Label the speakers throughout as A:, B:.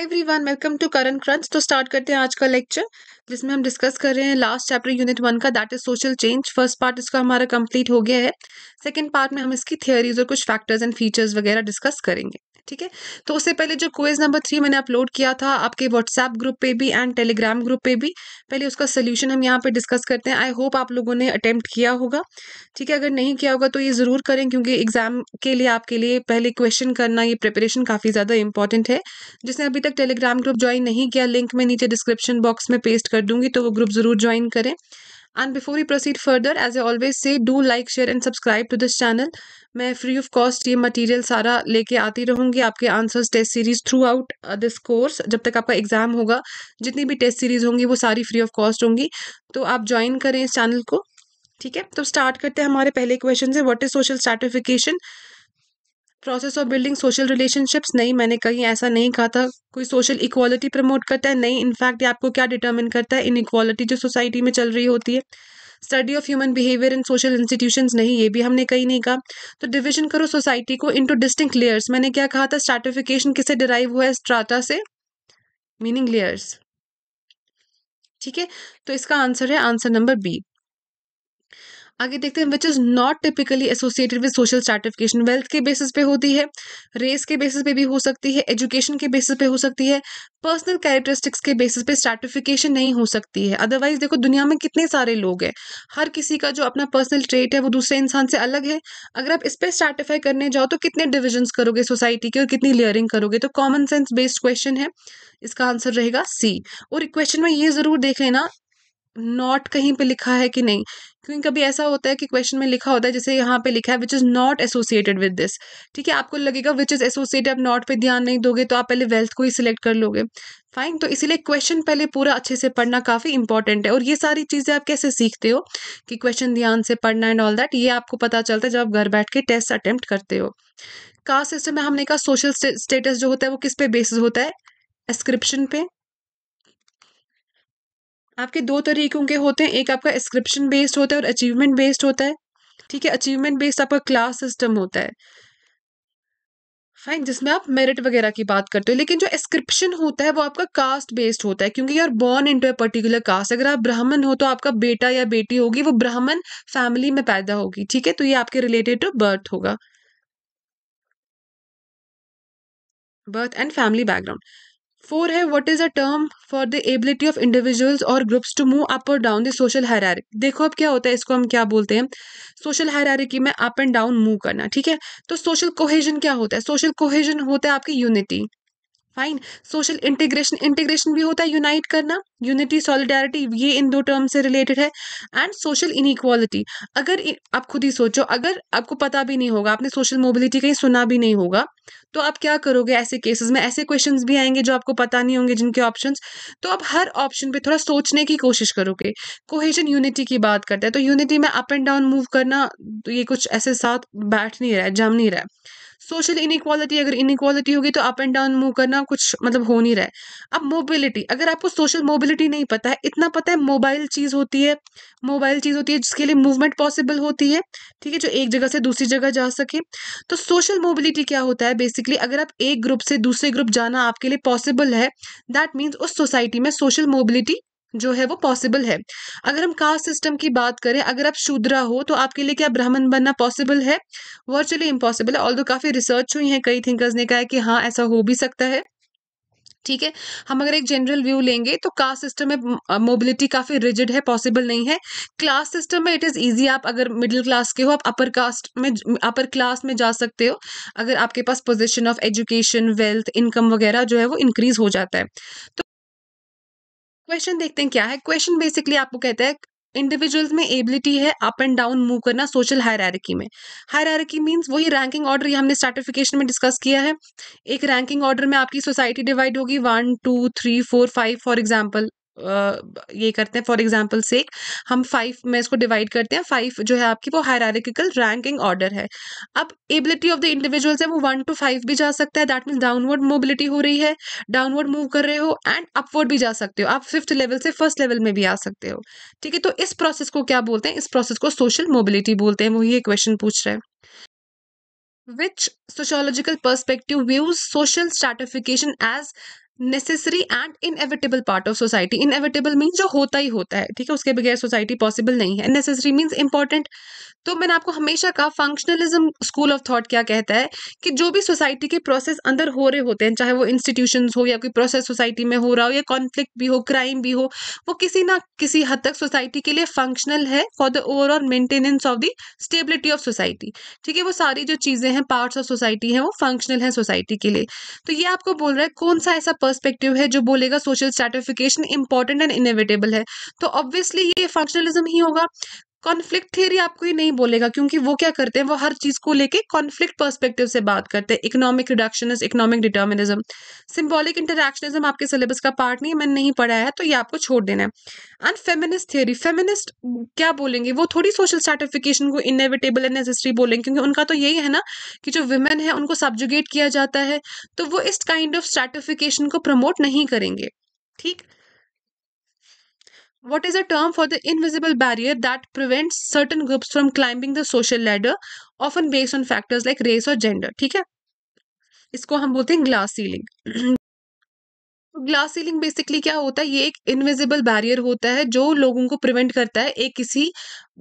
A: Hi everyone welcome to Current Crunch तो start करते हैं आज का लेक्चर जिसमें हम डिस्कस कर रहे हैं लास्ट चैप्टर यूनिट वन का that is social change first part इसका हमारा कंप्लीट हो गया है सेकंड पार्ट में हम इसकी थियोरीज और कुछ फैक्टर्स एंड फीचर्स वगैरह डिस्कस करेंगे ठीक है तो उससे पहले जो क्वेज नंबर थ्री मैंने अपलोड किया था आपके व्हाट्सएप ग्रुप पे भी एंड टेलीग्राम ग्रुप पे भी पहले उसका सोल्यूशन हम यहाँ पे डिस्कस करते हैं आई होप आप लोगों ने अटेम्प्ट किया होगा ठीक है अगर नहीं किया होगा तो ये ज़रूर करें क्योंकि एग्जाम के लिए आपके लिए पहले क्वेश्चन करना ये प्रिपरेशन काफ़ी ज़्यादा इंपॉर्टेंट है जिसने अभी तक टेलीग्राम ग्रुप ज्वाइन नहीं किया लिंक मैं नीचे डिस्क्रिप्शन बॉक्स में पेस्ट कर दूंगी तो वो ग्रुप ज़रूर ज्वाइन करें and before you proceed further as a always से do like share and subscribe to this channel मैं फ्री ऑफ कॉस्ट ये मटेरियल सारा लेके आती रहूँगी आपके answers test series throughout this course जब तक आपका एग्ज़ाम होगा जितनी भी टेस्ट सीरीज होंगी वो सारी फ्री ऑफ कॉस्ट होंगी तो आप ज्वाइन करें इस चैनल को ठीक है तो स्टार्ट करते हैं हमारे पहले क्वेश्चन से what is social certification process of building social relationships नहीं मैंने कहीं ऐसा नहीं कहा था कोई सोशल इक्वालिटी प्रमोट करता है नहीं इनफैक्ट ये आपको क्या डिटर्मिन करता है इन जो सोसाइटी में चल रही होती है study of human behaviour in social institution नहीं ये भी हमने कहीं नहीं कहा तो डिविजन करो सोसाइटी को इंटू डिस्टिंक्ट लेयर्स मैंने क्या कहा था स्टार्टिफिकेशन किससे डिराइव हुआ है स्ट्राटा से मीनिंग लेयर्स ठीक है तो इसका आंसर है आंसर नंबर बी आगे देखते हैं which is not typically associated with social stratification wealth के बेसिस पे होती है रेस के बेसिस पे भी हो सकती है एजुकेशन के बेसिस पे हो सकती है पर्सनल कैरेक्टरिस्टिक्स के बेसिस पे स्टार्टिफिकेशन नहीं हो सकती है अदरवाइज देखो दुनिया में कितने सारे लोग हैं हर किसी का जो अपना पर्सनल ट्रेट है वो दूसरे इंसान से अलग है अगर आप इस पर स्टार्टिफाई करने जाओ तो कितने डिविजन्स करोगे सोसाइटी के और कितनी लेयरिंग करोगे तो कॉमन सेंस बेस्ड क्वेश्चन है इसका आंसर रहेगा सी और क्वेश्चन में ये ज़रूर देख लेना नॉट कहीं पे लिखा है कि नहीं क्योंकि कभी ऐसा होता है कि क्वेश्चन में लिखा होता है जैसे यहाँ पे लिखा है which is not associated with this ठीक है आपको लगेगा विच इज़ एसोसिएटेड आप नॉट पे ध्यान नहीं दोगे तो आप पहले वेल्थ को ही सिलेक्ट कर लोगे फाइन तो इसीलिए क्वेश्चन पहले पूरा अच्छे से पढ़ना काफ़ी इंपॉर्टेंट है और ये सारी चीज़ें आप कैसे सीखते हो कि क्वेश्चन ध्यान से पढ़ना एंड ऑल दैट ये आपको पता चलता है जब आप घर बैठ के टेस्ट अटैम्प्ट करते हो कास्ट सिस्टम में हमने कहा सोशल स्टेटस जो होता है वो किस पे बेसिस होता है एस्क्रिप्शन पे आपके दो तरीकों के होते हैं एक आपका इंस्क्रिप्शन बेस्ड होता है और अचीवमेंट बेस्ड होता है ठीक है अचीवमेंट बेस्ड आपका क्लास सिस्टम होता है फाइन जिसमें आप मेरिट वगैरह की बात करते हो लेकिन जो एस्क्रिप्शन होता है वो आपका कास्ट बेस्ड होता है क्योंकि यार born into a particular caste अगर आप ब्राह्मण हो तो आपका बेटा या बेटी होगी वो ब्राह्मण फैमिली में पैदा होगी ठीक है तो ये आपके रिलेटेड टू बर्थ होगा birth and family background four है what is a term for the ability of individuals और ग्रुप्स टू मूव अप और डाउन द सोशल हैरारिक देखो अब क्या होता है इसको हम क्या बोलते हैं सोशल हैरारिकी में अप एंड डाउन मूव करना ठीक है तो सोशल कोहेजन क्या होता है सोशल कोहेजन होता है आपकी unity fine social integration integration भी होता है यूनाइट करना यूनिटी सॉलिडारिटी ये इन दो टर्म से रिलेटेड है एंड सोशल इनिक्वालिटी अगर आप खुद ही सोचो अगर आपको पता भी नहीं होगा आपने सोशल मोबिलिटी कहीं सुना भी नहीं होगा तो आप क्या करोगे ऐसे केसेस में ऐसे क्वेश्चन भी आएंगे जो आपको पता नहीं होंगे जिनके ऑप्शन तो आप हर ऑप्शन पर थोड़ा सोचने की कोशिश करोगे कोहेजन यूनिटी की बात करते हैं तो यूनिटी में अप एंड डाउन मूव करना तो ये कुछ ऐसे साथ बैठ नहीं रहा है जम नहीं रहा है सोशल इनिक्वालिटी अगर इनिक्वालिटी होगी तो अप एंड डाउन मूव करना कुछ मतलब हो नहीं रहा है अब मोबिलिटी अगर आपको सोशल मोबिलिटी नहीं पता है इतना पता है मोबाइल चीज़ होती है मोबाइल चीज़ होती है जिसके लिए मूवमेंट पॉसिबल होती है ठीक है जो एक जगह से दूसरी जगह जा सके तो सोशल मोबिलिटी क्या होता है बेसिकली अगर आप एक ग्रुप से दूसरे ग्रुप जाना आपके लिए पॉसिबल है दैट मीन्स उस सोसाइटी में सोशल मोबिलिटी जो है वो पॉसिबल है अगर हम कास्ट सिस्टम की बात करें अगर आप शूद्रा हो तो आपके लिए क्या ब्राह्मण बनना पॉसिबल है वर्चुअली इम्पॉसिबल है ऑल दो काफ़ी रिसर्च हुई है कई थिंकर्स ने कहा है कि हाँ ऐसा हो भी सकता है ठीक है हम अगर एक जनरल व्यू लेंगे तो कास्ट सिस्टम में मोबिलिटी काफ़ी रिजिड है पॉसिबल नहीं है क्लास सिस्टम में इट इज़ इजी आप अगर मिडिल क्लास के हो आप अपर कास्ट में अपर क्लास में जा सकते हो अगर आपके पास position of education wealth income वगैरह जो है वो इंक्रीज हो जाता है तो क्वेश्चन देखते हैं क्या है क्वेश्चन बेसिकली आपको कहता है इंडिविजुअल्स में एबिलिटी है अप एंड डाउन मूव करना सोशल हायरार्की में हायरार्की मींस वही रैंकिंग ऑर्डर ये हमने स्टार्टिफिकेशन में डिस्कस किया है एक रैंकिंग ऑर्डर में आपकी सोसाइटी डिवाइड होगी one two three four five for example ये करते हैं फॉर एग्जाम्पल सेक हम फाइव में इसको डिवाइड करते हैं फाइव जो है आपकी वो हायरिकल रैंकिंग ऑर्डर है अब एबिलिटी ऑफ द इंडिविजुअल्स है वो वन टू फाइव भी जा सकता है दैट मीन्स डाउनवर्ड मोबिलिटी हो रही है डाउनवर्ड मूव कर रहे हो एंड अपवर्ड भी जा सकते हो आप फिफ्थ लेवल से फर्स्ट लेवल में भी आ सकते हो ठीक है तो इस प्रोसेस को क्या बोलते हैं इस प्रोसेस को सोशल मोबिलिटी बोलते हैं वो ये क्वेश्चन पूछ रहे हैं which sociological perspective views social stratification as necessary and inevitable part of society inevitable means जो होता ही होता है ठीक है उसके बगैर सोसाइटी पॉसिबल नहीं है नेसेसरी मीन्स इंपॉर्टेंट तो मैंने आपको हमेशा कहा फंक्शनलिज्म स्कूल ऑफ थॉट क्या कहता है कि जो भी सोसाइटी के प्रोसेस अंदर हो रहे होते हैं चाहे वो इंस्टीट्यूशन हो या कोई प्रोसेस सोसाइटी में हो रहा हो या कॉन्फ्लिक्ट भी हो क्राइम भी हो वो किसी ना किसी हद तक सोसाइटी के लिए फंक्शनल है for the overall maintenance of the stability of society ठीक है वो सारी जो चीज़ें हैं पार्ट्स ऑफ सोसाइटी हैं वो फंक्शनल है सोसाइटी के लिए तो ये आपको बोल रहा है कौन सा ऐसा पर्सपेक्टिव है जो बोलेगा social stratification important and inevitable है तो ऑब्वियसली ये फंक्शनलिज्म ही होगा कॉन्फ्लिक्ट थियरी आपको ये नहीं बोलेगा क्योंकि वो क्या करते हैं वो हर चीज को लेके कॉन्फ्लिक्ट पर्सपेक्टिव से बात करते हैं economic reductionism economic determinism symbolic interactionism आपके सिलेबस का पार्ट नहीं है मैंने नहीं पढ़ा है तो ये आपको छोड़ देना है एंड फेमिनिस्ट थियरी फेमिनिस्ट क्या बोलेंगे वो थोड़ी सोशल सर्टिफिकेशन को इनएविटेबल एंड नेसेसरी बोलेंगे क्योंकि उनका तो यही है ना कि जो वुमेन है उनको सब्जुगेट किया जाता है तो वो इस काइंड ऑफ सर्टिफिकेशन को प्रमोट नहीं करेंगे ठीक what is a term for the invisible barrier that prevents certain groups from climbing the social ladder often based on factors like race or gender ठीक है इसको हम बोलते हैं glass ceiling glass ceiling basically क्या होता है ये एक इनविजिबल बैरियर होता है जो लोगों को प्रिवेंट करता है एक किसी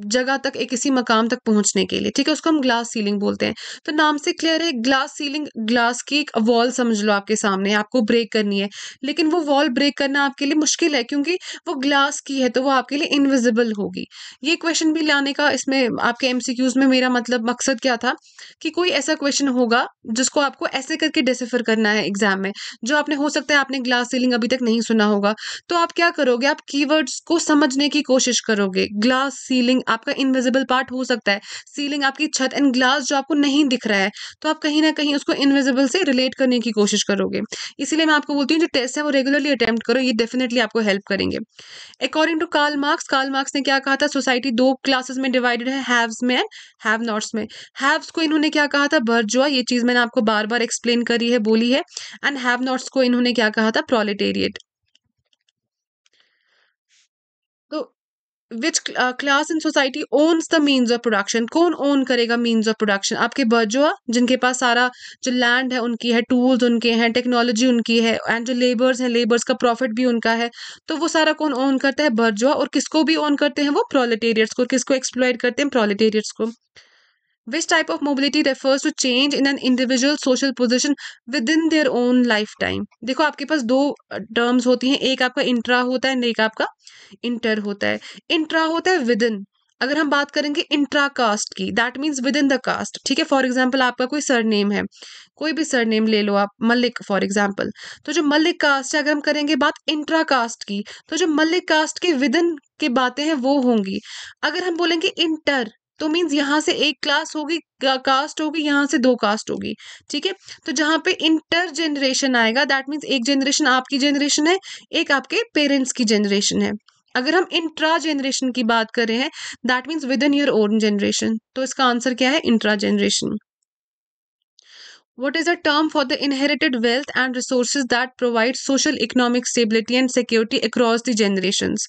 A: जगह तक एक किसी मकाम तक पहुंचने के लिए ठीक है उसको हम ग्लास सीलिंग बोलते हैं तो नाम से क्लियर है ग्लास सीलिंग ग्लास की एक वॉल समझ लो आपके सामने आपको ब्रेक करनी है लेकिन वो वॉल ब्रेक करना आपके लिए मुश्किल है क्योंकि वो ग्लास की है तो वो आपके लिए इनविजिबल होगी ये क्वेश्चन भी लाने का इसमें आपके एम में मेरा मतलब मकसद क्या था कि कोई ऐसा क्वेश्चन होगा जिसको आपको ऐसे करके डिसिफर करना है एग्जाम में जो आपने हो सकता है आपने ग्लास सीलिंग अभी तक नहीं सुना होगा तो आप क्या करोगे आप कीवर्ड्स को समझने की कोशिश करोगे ग्लास सीलिंग आपका इनविजिबल पार्ट हो सकता है सीलिंग आपकी छत एंड ग्लास जो आपको नहीं दिख रहा है तो आप कहीं ना कहीं उसको इनविजिबल से रिलेट करने की कोशिश करोगे इसीलिए मैं आपको बोलती हूँ जो टेस्ट है वो रेगुलरली अटैम्प्ट करो ये डेफिनेटली आपको हेल्प करेंगे according to Karl Marx Karl Marx ने क्या कहा था सोसाइटी दो क्लासेस में डिवाइडेड है हैव्स में एंड हैव नॉट्स में हैव्स को इन्होंने क्या कहा था बर्जुआ ये चीज़ मैंने आपको बार बार एक्सप्लेन करी है बोली है एंड हैव नॉट्स को इन्होंने क्या कहा था proletariat which class in society owns the means of production कौन ओन करेगा मीन्स ऑफ प्रोडक्शन आपके बर्जुआ जिनके पास सारा जो लैंड है उनकी है टूल्स उनके हैं टेक्नोलॉजी उनकी है एंड जो लेबर्स हैं लेबर्स का प्रॉफिट भी उनका है तो वो सारा कौन ओन करता है बर्जुआ और किसको भी ओन करते हैं वो प्रोलिटेरियट्स को किसको एक्सप्लॉयड करते हैं प्रोलिटेरियट्स को which type of mobility refers to change in an individual social position within their own lifetime देखो आपके पास दो टर्म्स होती हैं एक आपका इंट्रा होता है एक आपका इंटर होता है इंट्रा होता है विद इन अगर हम बात करेंगे इंट्रा कास्ट की that means within the caste ठीक है फॉर एग्जाम्पल आपका कोई सरनेम है कोई भी सरनेम ले लो आप मल्लिक फॉर एग्जाम्पल तो जो मल्लिक कास्ट है अगर हम करेंगे बात इंट्रा कास्ट की तो जो मल्लिक कास्ट के विद इन की बातें हैं वो होंगी अगर हम बोलेंगे इंटर तो मीन्स यहाँ से एक क्लास होगी कास्ट होगी यहाँ से दो कास्ट होगी ठीक है तो जहाँ पे इंटर जनरेशन आएगा दैट मीन्स एक जनरेशन आपकी जनरेशन है एक आपके पेरेंट्स की जनरेशन है अगर हम इंट्रा जनरेशन की बात कर रहे हैं that means within your own generation तो इसका आंसर क्या है intra generation what is a term for the inherited wealth and resources that provide social economic stability and security across the generations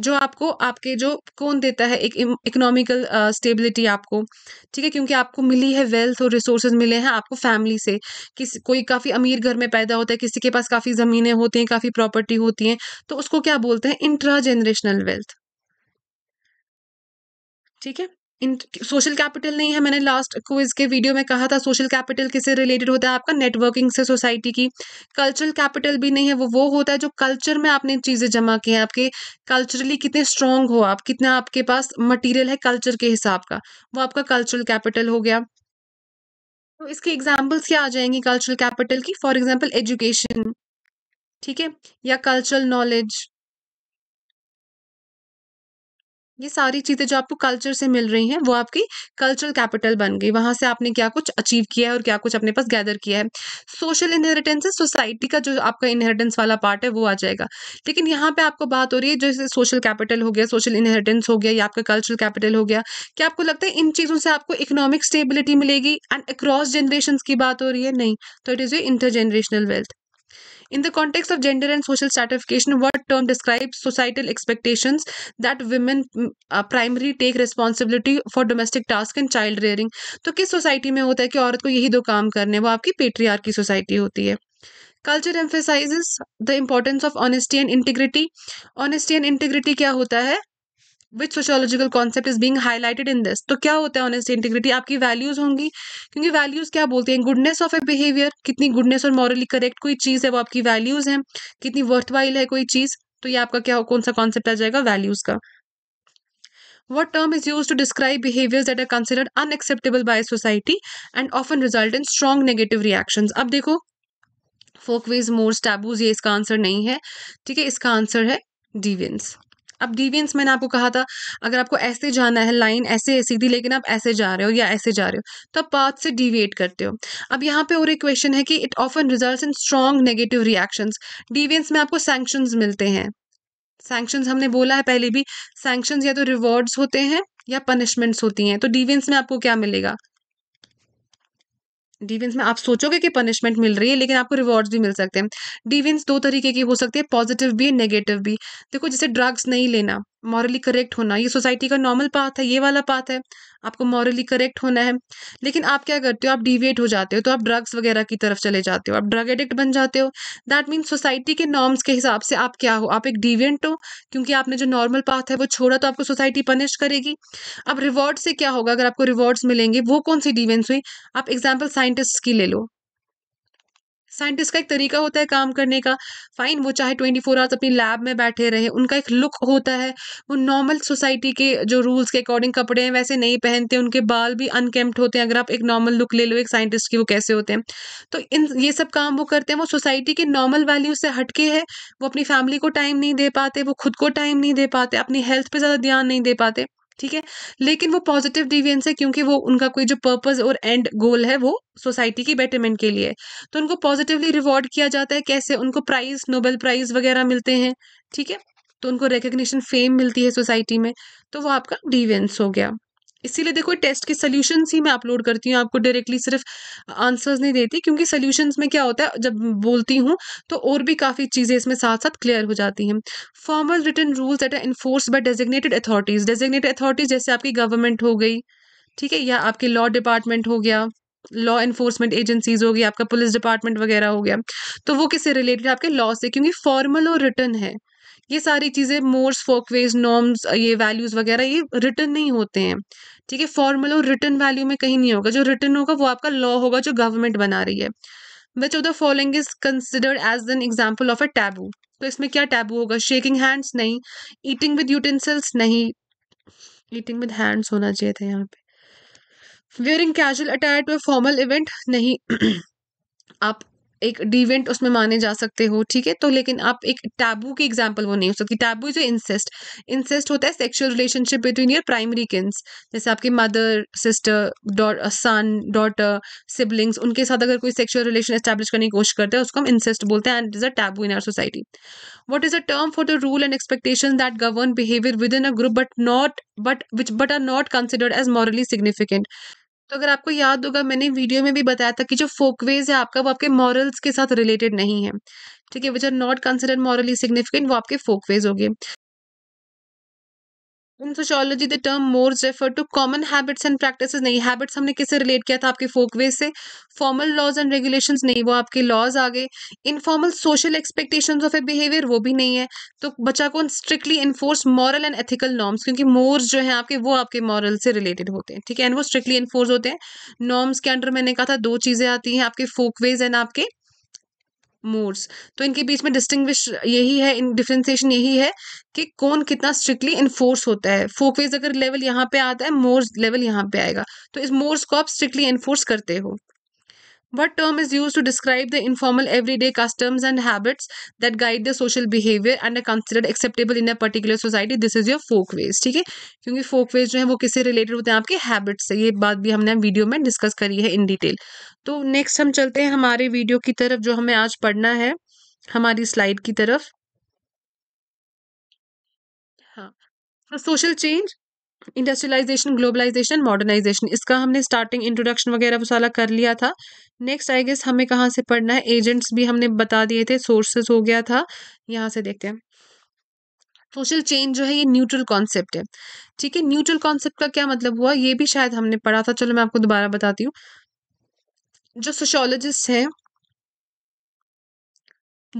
A: जो आपको आपके जो कौन देता है एक इकोनॉमिकल स्टेबिलिटी आपको ठीक है क्योंकि आपको मिली है वेल्थ और रिसोर्सेज मिले हैं आपको फैमिली से किसी कोई काफ़ी अमीर घर में पैदा होता है किसी के पास काफ़ी ज़मीनें होती हैं काफ़ी प्रॉपर्टी होती हैं तो उसको क्या बोलते हैं इंट्रा जनरेशनल वेल्थ ठीक है इन सोशल कैपिटल नहीं है मैंने लास्ट क्विज के वीडियो में कहा था सोशल कैपिटल किससे रिलेटेड होता है आपका नेटवर्किंग से सोसाइटी की कल्चरल कैपिटल भी नहीं है वो वो होता है जो कल्चर में आपने चीज़ें जमा की हैं आपके कल्चरली कितने स्ट्रांग हो आप कितना आपके पास मटेरियल है कल्चर के हिसाब का वो आपका कल्चरल कैपिटल हो गया तो इसकी एग्जाम्पल्स क्या आ जाएंगी कल्चरल कैपिटल की फॉर एग्जाम्पल एजुकेशन ठीक है या कल्चरल नॉलेज ये सारी चीज़ें जो आपको कल्चर से मिल रही हैं वो आपकी कल्चरल कैपिटल बन गई वहाँ से आपने क्या कुछ अचीव किया है और क्या कुछ अपने पास गैदर किया है सोशल इनहेरिटेंस है सोसाइटी का जो आपका इनहेरिटेंस वाला पार्ट है वो आ जाएगा लेकिन यहाँ पे आपको बात हो रही है जैसे सोशल कैपिटल हो गया सोशल इनहेरिटेंस हो गया या आपका कल्चरल कैपिटल हो गया क्या आपको लगता है इन चीज़ों से आपको इकोनॉमिक स्टेबिलिटी मिलेगी एंड अक्रॉस जनरेशन की बात हो रही है नहीं तो it is a inter generational wealth In the context of gender and social stratification, what term describes societal expectations that women uh, primary take responsibility for domestic task and child rearing? तो किस society में होता है कि औरत को यही दो काम करने वो आपकी पेट्रियार की सोसाइटी होती है culture emphasises the importance of honesty and integrity honesty and integrity क्या होता है which sociological concept is being highlighted in this तो क्या होता है ऑनेस्ट इंटीग्रिटी आपकी वैल्यूज होंगी क्योंकि वैल्यूज क्या बोलती हैं गुडनेस ऑफ ए बिहेवियर कितनी गुडनेस और मॉरली करेक्ट कोई चीज़ है वो आपकी वैल्यूज हैं कितनी वर्थवाइल है कोई चीज़ तो ये आपका क्या कौन सा कॉन्सेप्ट आ जाएगा वैल्यूज का what term is use to describe behaviors that are considered unacceptable by society and often result in strong negative reaction अब देखो फोकवेज मोर्स टैबूज ये इसका आंसर नहीं है ठीक है इसका आंसर है डिवियंस अब डिवियंस मैंने आपको कहा था अगर आपको ऐसे जाना है लाइन ऐसे सीधी लेकिन आप ऐसे जा रहे हो या ऐसे जा रहे हो तो आप पाथ से डिविएट करते हो अब यहाँ पे और एक क्वेश्चन है कि it often result in strong negative reactions deviance में आपको सेंक्शन मिलते हैं सैंक्शंस हमने बोला है पहले भी सेंक्शन या तो रिवॉर्ड्स होते हैं या पनिशमेंट्स होती हैं तो डिवियंस में आपको क्या मिलेगा डिविन्स में आप सोचोगे कि पनिशमेंट मिल रही है लेकिन आपको रिवॉर्ड्स भी मिल सकते हैं डिविन्स दो तरीके की हो सकती है पॉजिटिव भी नेगेटिव भी देखो जैसे ड्रग्स नहीं लेना मॉरली करेक्ट होना ये सोसाइटी का नॉर्मल पाथ है ये वाला पाथ है आपको मॉरली करेक्ट होना है लेकिन आप क्या करते हो आप डिविएट हो जाते हो तो आप ड्रग्स वगैरह की तरफ चले जाते हो आप ड्रग एडिक्ट बन जाते हो दैट मीन सोसाइटी के नॉर्म्स के हिसाब से आप क्या हो आप एक डिवियंट हो क्योंकि आपने जो नॉर्मल पाथ है वो छोड़ा तो आपको सोसाइटी पनिश करेगी अब रिवॉर्ड से क्या होगा अगर आपको रिवॉर्ड्स मिलेंगे वो कौन सी डिवेंस हुई आप एग्जाम्पल साइंटिस्ट की ले लो साइंटिस्ट का एक तरीका होता है काम करने का फाइन वो चाहे ट्वेंटी फोर आवर्स अपनी लैब में बैठे रहे उनका एक लुक होता है वो नॉर्मल सोसाइटी के जो रूल्स के अकॉर्डिंग कपड़े हैं वैसे नहीं पहनते उनके बाल भी अनकेम्प्ट होते हैं अगर आप एक नॉर्मल लुक ले लो एक साइंटिस्ट की वो कैसे होते हैं तो इन ये सब काम वो करते हैं वो सोसाइटी के नॉर्मल वैल्यू से हटके है वो अपनी फैमिली को टाइम नहीं दे पाते वो खुद को टाइम नहीं दे पाते अपनी हेल्थ पर ज़्यादा ध्यान नहीं दे पाते ठीक है लेकिन वो पॉजिटिव डिवियंस है क्योंकि वो उनका कोई जो पर्पज और एंड गोल है वो सोसाइटी की बेटरमेंट के लिए तो उनको पॉजिटिवली रिवॉर्ड किया जाता है कैसे उनको प्राइज नोबेल प्राइज वगैरह मिलते हैं ठीक है तो उनको रिकग्निशन फेम मिलती है सोसाइटी में तो वो आपका डिवियंस हो गया इसीलिए देखो टेस्ट के सोल्यूशन ही मैं अपलोड करती हूँ आपको डायरेक्टली सिर्फ आंसर्स नहीं देती क्योंकि सोल्यूशंस में क्या होता है जब बोलती हूँ तो और भी काफ़ी चीज़ें इसमें साथ साथ क्लियर हो जाती हैं formal written rules at enforced by by designated authorities designated authorities जैसे आपकी गवर्नमेंट हो गई ठीक है या आपके लॉ डिपार्टमेंट हो गया लॉ इन्फोर्समेंट एजेंसीज हो गई आपका पुलिस डिपार्टमेंट वगैरह हो गया तो वो किससे रिलेटेड आपके लॉ से क्योंकि फॉर्मल और रिटर्न है ये सारी चीज़ें मोर्स फोकवेज नॉर्म्स ये वैल्यूज़ वगैरह ये रिटर्न नहीं होते हैं ठीक है फॉर्मल और रिटर्न वैल्यू में कहीं नहीं होगा जो रिटर्न होगा वो आपका लॉ होगा जो गवर्नमेंट बना रही है which of the following is considered as an example of a taboo तो इसमें क्या टैबू होगा शेकिंग हैंड्स नहीं ईटिंग विद यूटेंसिल्स नहीं ईटिंग विद हैंड्स होना चाहिए था यहाँ पे wearing casual attire to a formal event नहीं आप एक डिवेंट उसमें माने जा सकते हो ठीक है तो लेकिन आप एक टैबू की एग्जाम्पल वो नहीं हो सकती टैबू इज इंसेस्ट इंसेस्ट होता है sexual relationship between your primary kins जैसे आपके mother sister son daughter siblings उनके साथ अगर कोई सेक्शुअल रिलेशन एस्टेब्लिश करने की कोशिश करते हैं उसको हम इंसेस्ट बोलते हैं and is a taboo in our society what is a term for the rule and expectation that govern behaviour within a group but not but which but are not considered as morally significant तो अगर आपको याद होगा मैंने video में भी बताया था कि जो फोकवेज है आपका वो आपके मॉरल्स के साथ रिलेटेड नहीं है ठीक है which are not consider morally significant वो आपके फोकवेज हो गए in sociology the term mores refer to common habits and practice नहीं हैबिट्स हमने किससे रिलेट किया था आपके फोकवे से फॉर्मल लॉज एंड रेगुलेशन नहीं वो आपके लॉज आ गए informal social expectation of a behaviour वो भी नहीं है तो बच्चा को strictly enforce moral and ethical norms क्योंकि मोर्स जो है आपके वो आपके मॉरल से रिलेटेड होते हैं ठीक है एंड वो स्ट्रिक्टली इन्फोर्स होते हैं नॉर्म्स के अंडर मैंने कहा था दो चीज़ें आती हैं आपके फोकवेज एंड आपके मोर्स तो इनके बीच में डिस्टिंग्विश यही है इन डिफ्रेंसिएशन यही है कि कौन कितना स्ट्रिक्टली इन्फोर्स होता है फोकवेज अगर लेवल यहाँ पे आता है मोर्स लेवल यहाँ पे आएगा तो इस मोर्स को आप स्ट्रिक्टली इन्फोर्स करते हो What term is used to describe the informal everyday customs and habits that guide the social behavior and are considered acceptable in a particular society? This is your folk ways. ठीक है क्योंकि folk ways जो है वो किससे related होते हैं आपके habits से ये बात भी हमने video में discuss करी है in detail. तो next हम चलते हैं हमारे video की तरफ जो हमें आज पढ़ना है हमारी slide की तरफ हाँ so social change industrialisation globalisation modernisation इसका हमने स्टार्टिंग इंट्रोडक्शन वगैरह मसाला कर लिया था नेक्स्ट आई गेस हमें कहाँ से पढ़ना है एजेंट्स भी हमने बता दिए थे सोर्सेज हो गया था यहाँ से देखते हैं सोशल चेंज जो है ये न्यूट्रल कॉन्सेप्ट है ठीक है न्यूट्रल कॉन्सेप्ट का क्या मतलब हुआ ये भी शायद हमने पढ़ा था चलो मैं आपको दोबारा बताती हूँ जो सोशोलॉजिस्ट हैं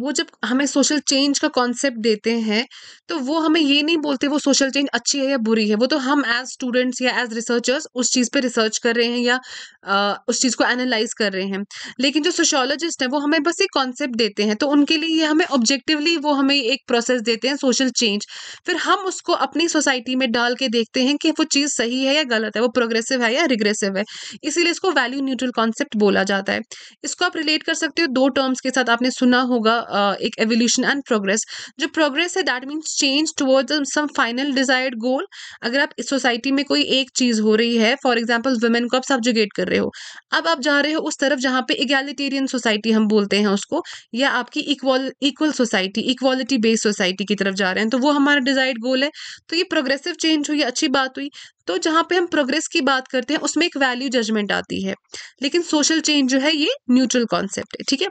A: वो जब हमें सोशल चेंज का कॉन्सेप्ट देते हैं तो वो हमें ये नहीं बोलते वो सोशल चेंज अच्छी है या बुरी है वो तो हम एज स्टूडेंट्स या एज रिसर्चर्स उस चीज़ पे रिसर्च कर रहे हैं या आ, उस चीज़ को एनालाइज कर रहे हैं लेकिन जो सोशोलॉजिस्ट हैं वो हमें बस एक कॉन्सेप्ट देते हैं तो उनके लिए ये हमें ऑब्जेक्टिवली वो हमें एक प्रोसेस देते हैं सोशल चेंज फिर हम उसको अपनी सोसाइटी में डाल के देखते हैं कि वो चीज़ सही है या गलत है वो प्रोग्रेसिव है या रिग्रेसिव है इसीलिए इसको वैल्यू न्यूट्रल कॉन्सेप्ट बोला जाता है इसको आप रिलेट कर सकते हो दो टर्म्स के साथ आपने सुना होगा Uh, एक एवोल्यूशन एंड प्रोग्रेस जो प्रोग्रेस है that means change towards some final desired goal अगर आप सोसाइटी में कोई एक चीज़ हो रही है फॉर एग्जाम्पल वुमेन को आप सब्जुगेट कर रहे हो अब आप जा रहे हो उस तरफ जहाँ पे इगैलिटेरियन सोसाइटी हम बोलते हैं उसको या आपकी equal equal society equality based society की तरफ जा रहे हैं तो वो हमारा डिजायर्ड गोल है तो ये प्रोग्रेसिव चेंज हुई अच्छी बात हुई तो जहाँ पे हम प्रोग्रेस की बात करते हैं उसमें एक वैल्यू जजमेंट आती है लेकिन सोशल चेंज जो है ये न्यूट्रल कॉन्सेप्ट है ठीक है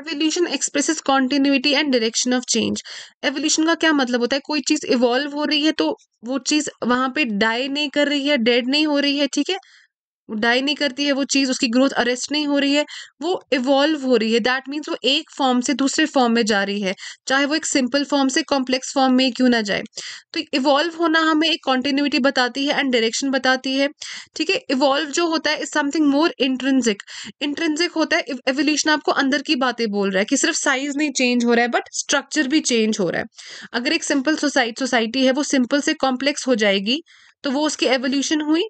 A: evolution expresses continuity and direction of change evolution का क्या मतलब होता है कोई चीज इवॉल्व हो रही है तो वो चीज वहां पे डाई नहीं कर रही है डेड नहीं हो रही है ठीक है डाई नहीं करती है वो चीज़ उसकी ग्रोथ अरेस्ट नहीं हो रही है वो इवॉल्व हो रही है दैट मीन्स वो एक फॉर्म से दूसरे फॉर्म में जा रही है चाहे वो एक सिंपल फॉर्म से कॉम्प्लेक्स फॉर्म में क्यों ना जाए तो इवॉल्व होना हमें एक कॉन्टिन्यूटी बताती है एंड डायरेक्शन बताती है ठीक है इवॉल्व जो होता है is something more intrinsic intrinsic होता है एवोल्यूशन आपको अंदर की बातें बोल रहा है कि सिर्फ साइज नहीं चेंज हो रहा है बट स्ट्रक्चर भी चेंज हो रहा है अगर एक सिंपल सोसाइटी है वो सिंपल से कॉम्प्लेक्स हो जाएगी तो वो उसकी एवोल्यूशन हुई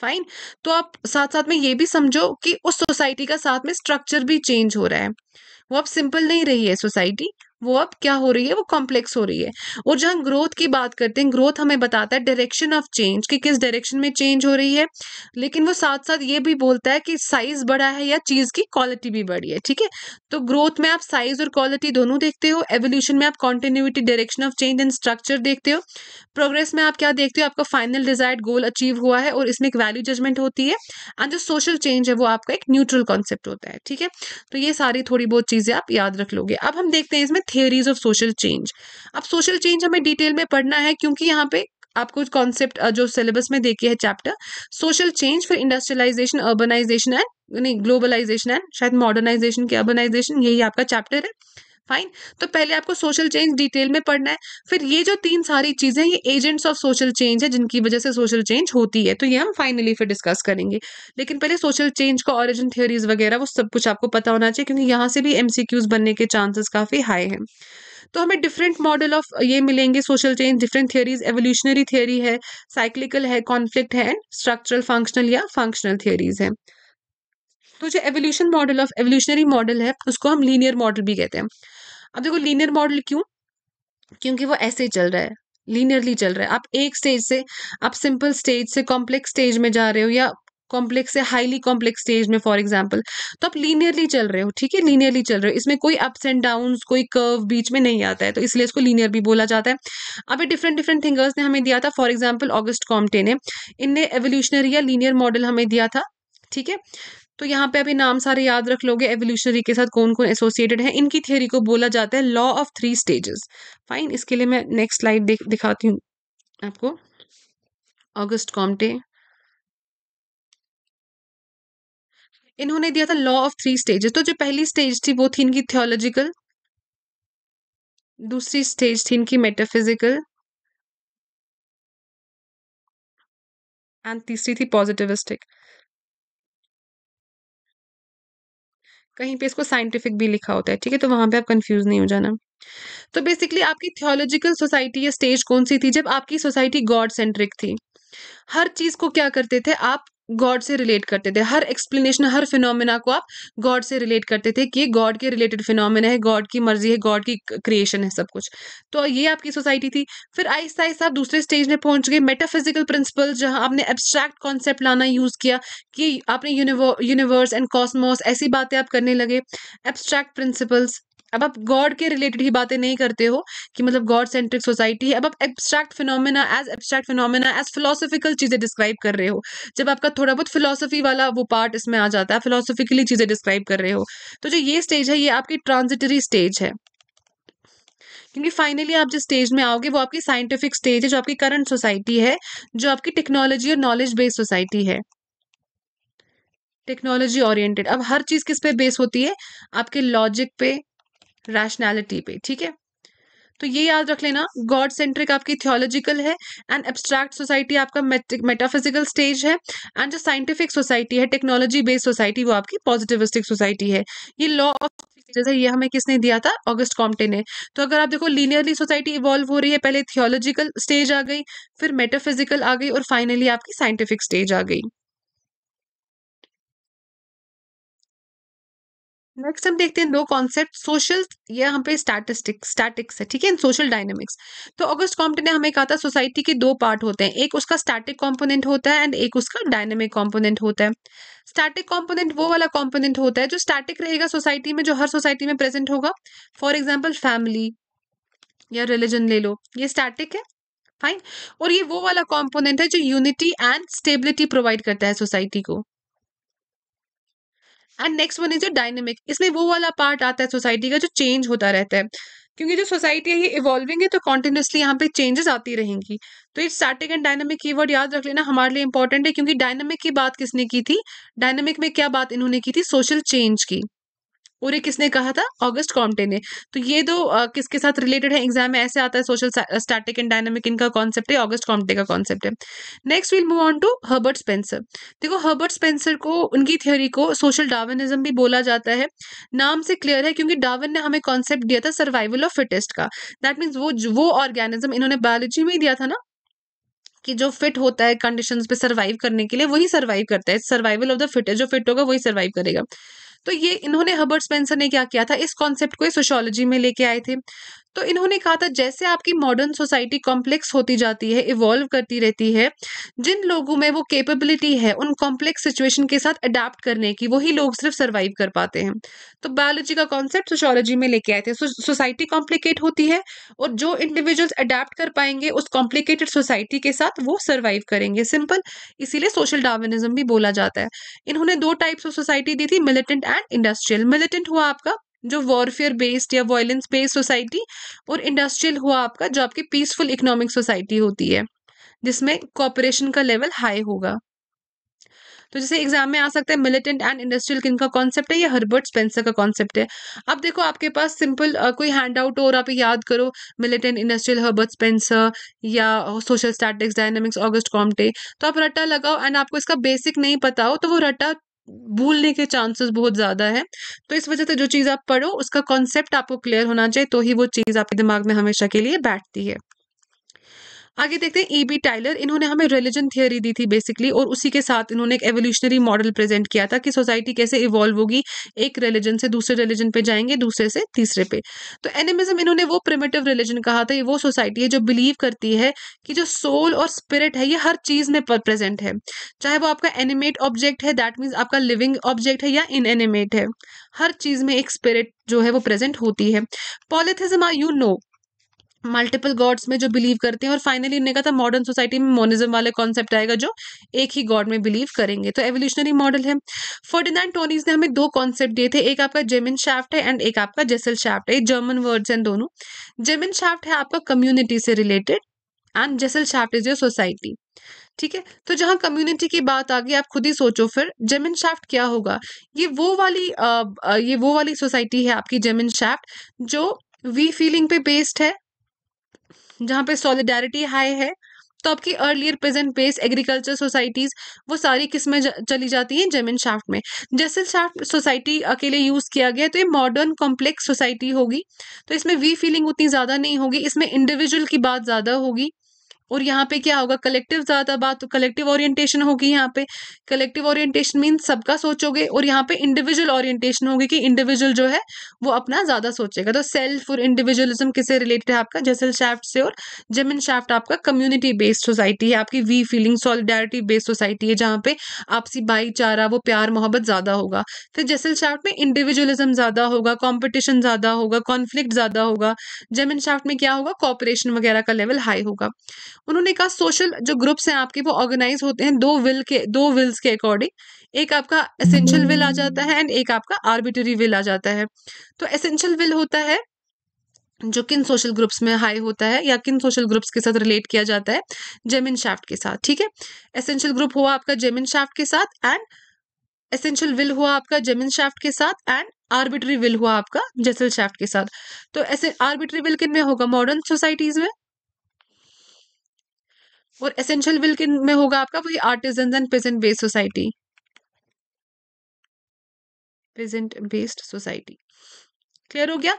A: फाइन तो आप साथ साथ में ये भी समझो कि उस सोसाइटी का साथ में स्ट्रक्चर भी चेंज हो रहा है वो अब सिंपल नहीं रही है सोसाइटी वो अब क्या हो रही है वो कॉम्प्लेक्स हो रही है और जहाँ ग्रोथ की बात करते हैं ग्रोथ हमें बताता है डायरेक्शन ऑफ चेंज कि किस डायरेक्शन में चेंज हो रही है लेकिन वो साथ साथ ये भी बोलता है कि साइज बड़ा है या चीज़ की क्वालिटी भी बढ़ी है ठीक है तो ग्रोथ में आप साइज और क्वालिटी दोनों देखते हो एवोल्यूशन में आप continuity direction of change and structure देखते हो प्रोग्रेस में आप क्या देखते हो आपका फाइनल डिजायर्ड गोल अचीव हुआ है और इसमें एक वैल्यू जजमेंट होती है एंड जो सोशल चेंज है वो आपका एक न्यूट्रल कॉन्सेप्ट होता है ठीक है तो ये सारी थोड़ी बहुत चीज़ें आप याद रख लोगे अब हम देखते हैं इसमें थियोरीज ऑफ सोशल चेंज अब सोशल चेंज हमें डिटेल में पढ़ना है क्योंकि यहाँ पे आपको कॉन्सेप्ट जो सिलेबस में देखे है chapter social change for industrialisation urbanisation and नहीं ग्लोबलाइजेशन एंड शायद मॉडर्नाइजेशन की अर्बनाइजेशन यही आपका चैप्टर है फाइन तो पहले आपको सोशल चेंज डिटेल में पढ़ना है फिर ये जो तीन सारी चीज़ें ये एजेंट्स ऑफ सोशल चेंज है जिनकी वजह से सोशल चेंज होती है तो ये हम फाइनली फिर डिस्कस करेंगे लेकिन पहले सोशल चेंज का ऑरिजिन थियोरीज वगैरह वो सब कुछ आपको पता होना चाहिए क्योंकि यहाँ से भी एम बनने के चांसेस काफ़ी हाई है तो हमें डिफरेंट मॉडल ऑफ ये मिलेंगे social change different theories evolutionary theory है साइक्लिकल है कॉन्फ्लिक्ट है एंड स्ट्रक्चरल फंक्शनल या फंक्शनल थियोरीज है तो जो evolution model of evolutionary model है उसको हम लीनियर मॉडल भी कहते हैं अब देखो लीनियर मॉडल क्यों क्योंकि वो ऐसे ही चल रहा है लीनियरली चल रहा है आप एक स्टेज से आप सिंपल स्टेज से कॉम्प्लेक्स स्टेज में जा रहे हो या कॉम्प्लेक्स से हाईली कॉम्प्लेक्स स्टेज में फॉर एग्जाम्पल तो आप लीनियरली चल रहे हो ठीक है लीनियरली चल रहे हो इसमें कोई अप्स एंड डाउन कोई कर्व बीच में नहीं आता है तो इसलिए इसको लीनियर भी बोला जाता है अब डिफरेंट डिफरेंट थिंगर्स ने हमें दिया था फॉर एग्जाम्पल ऑगस्ट कॉम्टे ने इनने एवोल्यूशनरी या लीनियर मॉडल हमें दिया था ठीक है तो यहाँ पे अभी नाम सारे याद रख लोगे एवोल्यूशनरी के साथ कौन कौन एसोसिएटेड है इनकी थ्योरी को बोला जाता है law of three stages fine इसके लिए मैं नेक्स्ट स्लाइड दिखाती हूँ आपको ऑगस्ट कॉम्टे इन्होंने दिया था लॉ ऑफ थ्री स्टेजेस तो जो पहली स्टेज थी वो थी इनकी थियोलॉजिकल दूसरी स्टेज थी इनकी मेटाफिजिकल एंड तीसरी थी पॉजिटिविस्टिक कहीं पे इसको साइंटिफिक भी लिखा होता है ठीक है तो वहां पे आप कंफ्यूज नहीं हो जाना तो बेसिकली आपकी थियोलॉजिकल सोसाइटी या स्टेज कौन सी थी जब आपकी सोसाइटी गॉड सेंट्रिक थी हर चीज को क्या करते थे आप गॉड से रिलेट करते थे हर एक्सप्लेनेशन हर फिनोमिना को आप गॉड से रिलेट करते थे कि गॉड के रिलेटेड फिनोमिना है गॉड की मर्जी है गॉड की क्रिएशन है सब कुछ तो ये आपकी सोसाइटी थी फिर आहिस्ता आहिस्ता आप दूसरे स्टेज में पहुंच गए मेटाफिजिकल प्रिंसिपल जहाँ आपने एब्स्ट्रैक्ट कॉन्सेप्ट लाना यूज किया कि आपने यूनिवर्स एंड कॉस्मोस ऐसी बातें आप करने लगे एब्स्ट्रैक्ट प्रिंसिपल्स अब आप गॉड के रिलेटेड ही बातें नहीं करते हो कि मतलब गॉड सेंट्रिक सोसाइटी है अब आप abstract phenomena as abstract phenomena as philosophical चीज़ें डिस्क्राइब कर रहे हो जब आपका थोड़ा बहुत फिलोसफी वाला वो पार्ट इसमें आ जाता है फिलोसफिकली चीज़ें डिस्क्राइब कर रहे हो तो जो ये स्टेज है ये आपकी ट्रांजिटरी स्टेज है क्योंकि फाइनली आप जिस स्टेज में आओगे वो आपकी साइंटिफिक स्टेज है जो आपकी करंट सोसाइटी है जो आपकी टेक्नोलॉजी और नॉलेज बेस्ड सोसाइटी है टेक्नोलॉजी ओरिएंटेड अब हर चीज़ किस पे बेस होती है आपके लॉजिक पे रैशनैलिटी पे ठीक है तो ये याद रख लेना गॉड सेंट्रिक आपकी थियोलॉजिकल है एंड एब्स्ट्रैक्ट सोसाइटी आपका मेटाफिजिकल स्टेज है एंड जो साइंटिफिक सोसाइटी है टेक्नोलॉजी बेस्ड सोसाइटी वो आपकी पॉजिटिविस्टिक सोसाइटी है ये लॉ ऑफ जैसे ये हमें किसने दिया था ऑगस्ट कॉम्पटे ने तो अगर आप देखो लीनियरली सोसाइटी इवॉल्व हो रही है पहले थियोलॉजिकल स्टेज आ गई फिर मेटाफिजिकल आ गई और फाइनली आपकी साइंटिफिक स्टेज आ गई नेक्स्ट हम देखते हैं दो कॉन्सेप्ट सोशल या हम पे स्टैटिस्टिक्स स्टैटिक्स है ठीक है सोशल डायनेमिक्स तो ऑगस्ट कॉम्पटे ने हमें कहा था सोसाइटी के दो पार्ट होते हैं एक उसका स्टैटिक कॉम्पोनेंट होता है एंड एक उसका डायनेमिक कॉम्पोनेंट होता है स्टैटिक कॉम्पोनेंट वो वाला कॉम्पोनेंट होता है जो स्टैटिक रहेगा सोसाइटी में जो हर सोसाइटी में प्रेजेंट होगा फॉर एग्जाम्पल फैमिली या रिलीजन ले लो ये स्टैटिक है फाइन और ये वो वाला कॉम्पोनेंट है जो यूनिटी एंड स्टेबिलिटी प्रोवाइड करता है सोसाइटी को and next one is your dynamic इसमें वो वाला पार्ट आता है सोसाइटी का जो चेंज होता रहता है क्योंकि जो सोसाइटी है ये इवॉल्विंग है तो कॉन्टिन्यूसली यहाँ पे चेंजेस आती रहेंगी तो ये static and dynamic keyword याद रख लेना हमारे लिए इंपॉर्टेंट है क्योंकि डायनेमिक की बात किसने की थी डायनेमिक में क्या बात इन्होंने की थी सोशल चेंज की उरे किसने कहा था ऑगस्ट कॉम्टे ने तो ये दो किसके साथ रिलेटेड है एग्जाम में ऐसे आता है सोशल स्टैटिक एंड डायनामिक इनका कॉन्सेप्ट है ऑगस्ट कॉम्टे का कॉन्सेप्ट है next we'll move on to Herbert Spencer देखो हर्बर्ट स्पेंसर को उनकी थ्योरी को सोशल डार्विनिज्म भी बोला जाता है नाम से क्लियर है क्योंकि डार्विन ने हमें कॉन्सेप्ट दिया था सर्वाइवल ऑफ फिटेस्ट का दैट मीन्स वो वो ऑर्गेनिज्म इन्होंने बायोलॉजी में ही दिया था ना कि जो फिट होता है कंडीशंस पे सरवाइव करने के लिए वही सरवाइव करता है सर्वाइवल ऑफ द फिट है जो फिट होगा वही सरवाइव करेगा तो ये इन्होंने हबर्ट स्पेंसर ने क्या किया था इस कॉन्सेप्ट को सोशोलॉजी में लेके आए थे तो इन्होंने कहा था जैसे आपकी मॉडर्न सोसाइटी कॉम्प्लेक्स होती जाती है इवॉल्व करती रहती है जिन लोगों में वो कैपेबिलिटी है उन कॉम्प्लेक्स सिचुएशन के साथ अडेप्ट करने की वही लोग सिर्फ सर्वाइव कर पाते हैं तो बायोलॉजी का कॉन्सेप्ट सोशोलॉजी में लेके आए थे सोसाइटी कॉम्प्लिकेट होती है और जो इंडिविजुअल्स अडेप्ट कर पाएंगे उस कॉम्प्लिकेटेड सोसाइटी के साथ वो सर्वाइव करेंगे सिंपल इसीलिए सोशल डार्विनिज्म भी बोला जाता है इन्होंने दो टाइप्स ऑफ सोसाइटी दी थी मिलिटेंट एंड इंडस्ट्रियल मिलिटेंट हुआ आपका जो वॉरफेयर बेस्ड या वॉयलेंस बेस्ड सोसाइटी और इंडस्ट्रियल हुआ आपका जो आपकी पीसफुल इकोनॉमिक सोसाइटी होती है जिसमें कॉपरेशन का लेवल हाई होगा तो जैसे एग्जाम में आ सकता है मिलिटेंट एंड इंडस्ट्रियल किन का कॉन्सेप्ट है या हर्बर्ट स्पेंसर का कॉन्सेप्ट है अब देखो आपके पास सिंपल uh, कोई हैंड आउट और आप याद करो मिलिटेंट इंडस्ट्रियल हर्बर्ट स्पेंसर या social statics dynamics Auguste Comte तो आप रट्टा लगाओ एंड आपको इसका बेसिक नहीं पता हो तो वो रट्टा भूलने के चांसेस बहुत ज़्यादा है तो इस वजह से जो चीज़ आप पढ़ो उसका कॉन्सेप्ट आपको क्लियर होना चाहिए तो ही वो चीज़ आपके दिमाग में हमेशा के लिए बैठती है आगे देखते हैं ई बी टाइलर इन्होंने हमें रिलीजन थियोरी दी थी बेसिकली और उसी के साथ इन्होंने एक एवोल्यूशनरी मॉडल प्रेजेंट किया था कि सोसाइटी कैसे इवॉल्व होगी एक रिलीजन से दूसरे रिलीजन पे जाएंगे दूसरे से तीसरे पे तो एनिमिज्म इन्होंने वो प्रिमेटिव रिलीजन कहा था ये वो सोसाइटी है जो बिलीव करती है कि जो सोल और स्पिरिट है ये हर चीज़ में प्रेजेंट है चाहे वो आपका एनिमेट ऑब्जेक्ट है दैट मीन्स आपका लिविंग ऑब्जेक्ट है या इनएनिमेट है हर चीज़ में एक स्पिरिट जो है वो प्रेजेंट होती है polytheism I you know multiple gods में जो बिलीव करते हैं और फाइनली उन्होंने कहा था मॉडर्न सोसाइटी में मोनिज्म वाले कॉन्सेप्ट आएगा जो एक ही गॉड में बिलीव करेंगे तो एवोल्यूशनरी मॉडल है फर्डिनांड टोनीज ने हमें दो कॉन्सेप्ट दिए थे एक आपका जेमिन शाफ्ट है एंड एक आपका जेसल शाफ्ट है जर्मन वर्ड्स हैं दोनों जेमिन शाफ्ट है आपका कम्युनिटी से related and Gesellschaft is your society ठीक है तो जहाँ कम्युनिटी की बात आ गई आप खुद ही सोचो फिर जेमिन शाफ्ट क्या होगा ये वो वाली आ, ये वो वाली सोसाइटी है आपकी जेमिन शाफ्ट जो वी फीलिंग पे बेस्ड है जहाँ पे सॉलिडेरिटी हाई है तो आपकी earlier peasant base agriculture societies वो सारी किस्में चली जाती हैं जेमिन शाफ्ट में जैसल शाफ्ट सोसाइटी अकेले यूज़ किया गया तो ये मॉडर्न कॉम्प्लेक्स सोसाइटी होगी तो इसमें वी फीलिंग उतनी ज़्यादा नहीं होगी इसमें इंडिविजुअल की बात ज़्यादा होगी और यहाँ पे क्या होगा कलेक्टिव ज़्यादा बात कलेक्टिव तो ओरिएंटेशन होगी यहाँ पे कलेक्टिव ओरिएंटेशन मीन सबका सोचोगे और यहाँ पे इंडिविजुअल ओरिएंटेशन होगी कि इंडिविजुअल जो है वो अपना ज़्यादा सोचेगा तो सेल्फ और इंडिविजुअलिज्म किससे रिलेटेड है आपका जैसल शाफ्ट से और जेमिन शाफ्ट आपका कम्युनिटी बेस्ड सोसाइटी है आपकी we feeling solidarity based society है जहाँ पे आपसी भाईचारा वो प्यार मोहब्बत ज़्यादा होगा फिर जसल शाफ्ट में इंडिविजुअलिज्म ज़्यादा होगा कॉम्पिटिशन ज़्यादा होगा कॉन्फ्लिक्ट ज़्यादा होगा जेमिन शाफ्ट में क्या होगा कॉपरेशन वगैरह का लेवल हाई होगा उन्होंने कहा सोशल जो ग्रुप्स हैं आपके वो ऑर्गेनाइज होते हैं दो विल के दो विल्स के अकॉर्डिंग एक आपका एसेंशियल विल आ जाता है एंड एक आपका आर्बिटरी विल आ जाता है तो एसेंशियल विल होता है जो किन सोशल ग्रुप्स में हाई होता है या किन सोशल ग्रुप्स के साथ रिलेट किया जाता है जेमिन शाफ्ट के साथ ठीक है एसेंशियल ग्रुप हुआ आपका जेमिन शाफ्ट के साथ एंड एसेंशियल विल हुआ आपका जेमिन शाफ्ट के साथ एंड आर्बिट्री विल हुआ आपका जेसल शाफ्ट के साथ तो ऐसे आर्बिट्री विल किन में होगा मॉडर्न सोसाइटीज में और एसेंशियल विल किन में होगा आपका वही artisan and peasant based society peasant based society clear हो गया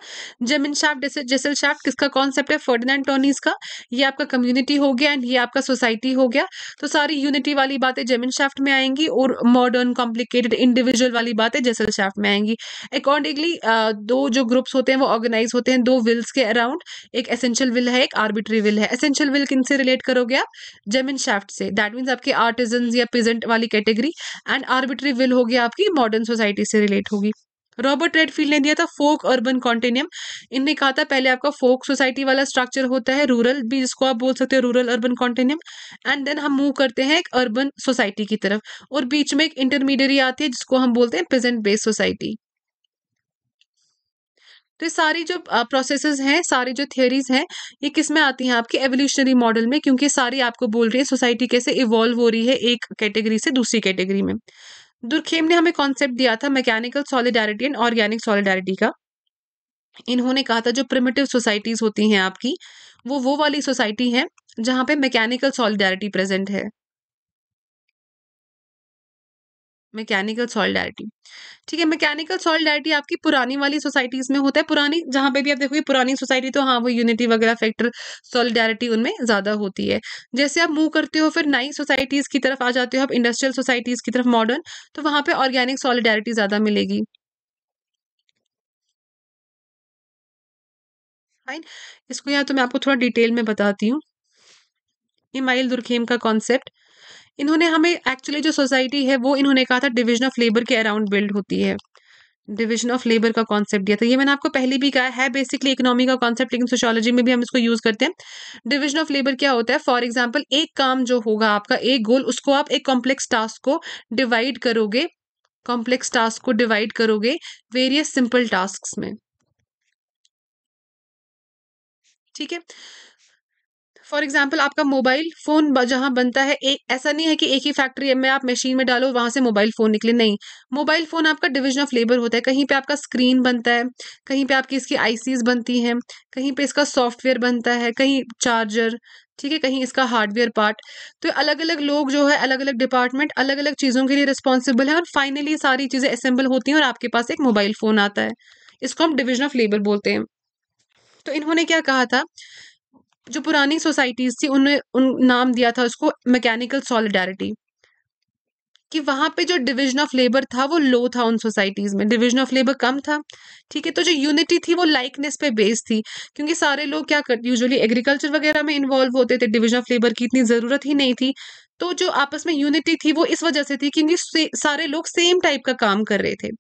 A: जमीन शाफ्ट जेसल शाफ्ट किसका कॉन्सेप्ट है फर्डिनेंड टोनीस का ये आपका कम्युनिटी हो गया एंड ये आपका सोसाइटी हो गया तो सारी यूनिटी वाली बातें जमीन शाफ्ट में आएंगी और मॉडर्न कॉम्प्लिकेटेड इंडिविजुअल वाली बातें जेसल शाफ्ट में आएंगी अकॉर्डिंगली दो जो ग्रुप्स होते हैं वो ऑर्गेनाइज होते हैं दो विल्स के अराउंड एक एसेंशियल विल है एक आर्बिट्री विल है एसेंशियल विल किन से रिलेट करोगे आप जमीन शाफ्ट से दैट मीन्स आपके आर्टिजन या प्रेजेंट वाली कैटेगरी एंड आर्बिट्री विल होगी आपकी मॉडर्न सोसाइटी से रिलेट होगी रॉबर्ट रेडफील्ड ने दिया था फोक अर्बन कॉन्टेनियम इनने कहा था पहले आपका फोक सोसाइटी वाला स्ट्रक्चर होता है रूरल भी जिसको आप बोल सकते हो rural urban continuum and then हम मूव करते हैं एक अर्बन सोसाइटी की तरफ और बीच में एक इंटरमीडियरी आती है जिसको हम बोलते हैं प्रेजेंट बेस्ड सोसाइटी तो सारी जो प्रोसेसेस हैं सारी जो थियोरीज हैं ये किस में आती हैं आपके एवोल्यूशनरी मॉडल में क्योंकि सारी आपको बोल रही है सोसाइटी कैसे इवॉल्व हो रही है एक कैटेगरी से दूसरी कैटेगरी में दुर्खेम ने हमें कॉन्सेप्ट दिया था mechanical solidarity and organic solidarity का इन्होंने कहा था जो प्रिमेटिव सोसाइटीज होती हैं आपकी वो वो वाली सोसाइटी है जहाँ पे मैकेनिकल सॉलिडारिटी प्रेजेंट है मैकेनिकल सॉलिडारिटी ठीक है मैकेनिकल सॉलिडारिटी आपकी पुरानी वाली सोसाइटीज में होता है पुरानी जहां पे भी आप देखोगे पुरानी सोसाइटी तो हाँ वो यूनिटी वगैरह फैक्टर सॉलिडारिटी उनमें ज़्यादा होती है जैसे आप मूव करते हो फिर नई सोसाइटीज़ की तरफ आ जाते हो आप इंडस्ट्रियल सोसाइटीज़ की तरफ मॉडर्न तो वहां पर ऑर्गेनिक सॉलिडारिटी ज़्यादा मिलेगी फाइन इसको यहाँ तो मैं आपको थोड़ा डिटेल में बताती हूँ इमाइल दुर्खेम का कॉन्सेप्ट इन्होंने हमें एक्चुअली जो सोसाइटी है वो इन्होंने कहा था डिविजन ऑफ लेबर के अराउंड बिल्ड होती है डिवीजन ऑफ लेबर का कॉन्सेप्ट दिया था ये मैंने आपको पहले भी कहा है बेसिकली इकोनॉमी का कॉन्सेप्ट लेकिन सोशोलॉजी में भी हम इसको यूज़ करते हैं डिवीजन ऑफ लेबर क्या होता है फॉर एग्जाम्पल एक काम जो होगा आपका एक गोल उसको आप एक कॉम्प्लेक्स टास्क को डिवाइड करोगे कॉम्प्लेक्स टास्क को डिवाइड करोगे वेरियस सिंपल टास्क में ठीक है फॉर एग्जाम्पल आपका मोबाइल फोन जहाँ बनता है एक ऐसा नहीं है कि एक ही फैक्ट्री में आप मशीन में डालो वहां से मोबाइल फोन निकले नहीं मोबाइल फोन आपका डिविजन ऑफ लेबर होता है कहीं पे आपका स्क्रीन बनता है कहीं पे आपकी इसकी आईसीज बनती हैं कहीं पे इसका सॉफ्टवेयर बनता है कहीं चार्जर ठीक है कहीं इसका हार्डवेयर पार्ट तो अलग अलग लोग जो है अलग अलग डिपार्टमेंट अलग अलग चीज़ों के लिए रिस्पॉन्सिबल है और फाइनली सारी चीज़ें असेंबल होती हैं और आपके पास एक मोबाइल फ़ोन आता है इसको हम डिविजन ऑफ लेबर बोलते हैं तो इन्होंने क्या कहा था जो पुरानी सोसाइटीज़ थी उन्होंने उन नाम दिया था उसको मैकेनिकल सॉलिडारिटी कि वहां पे जो डिवीजन ऑफ लेबर था वो लो था उन सोसाइटीज़ में डिवीजन ऑफ लेबर कम था ठीक है तो जो यूनिटी थी वो लाइकनेस पे बेस्ड थी क्योंकि सारे लोग क्या कर यूजुअली एग्रीकल्चर वगैरह में इन्वॉल्व होते थे डिवीजन ऑफ लेबर की इतनी ज़रूरत ही नहीं थी तो जो आपस में यूनिटी थी वो इस वजह से थी क्योंकि सारे लोग सेम टाइप का काम कर रहे थे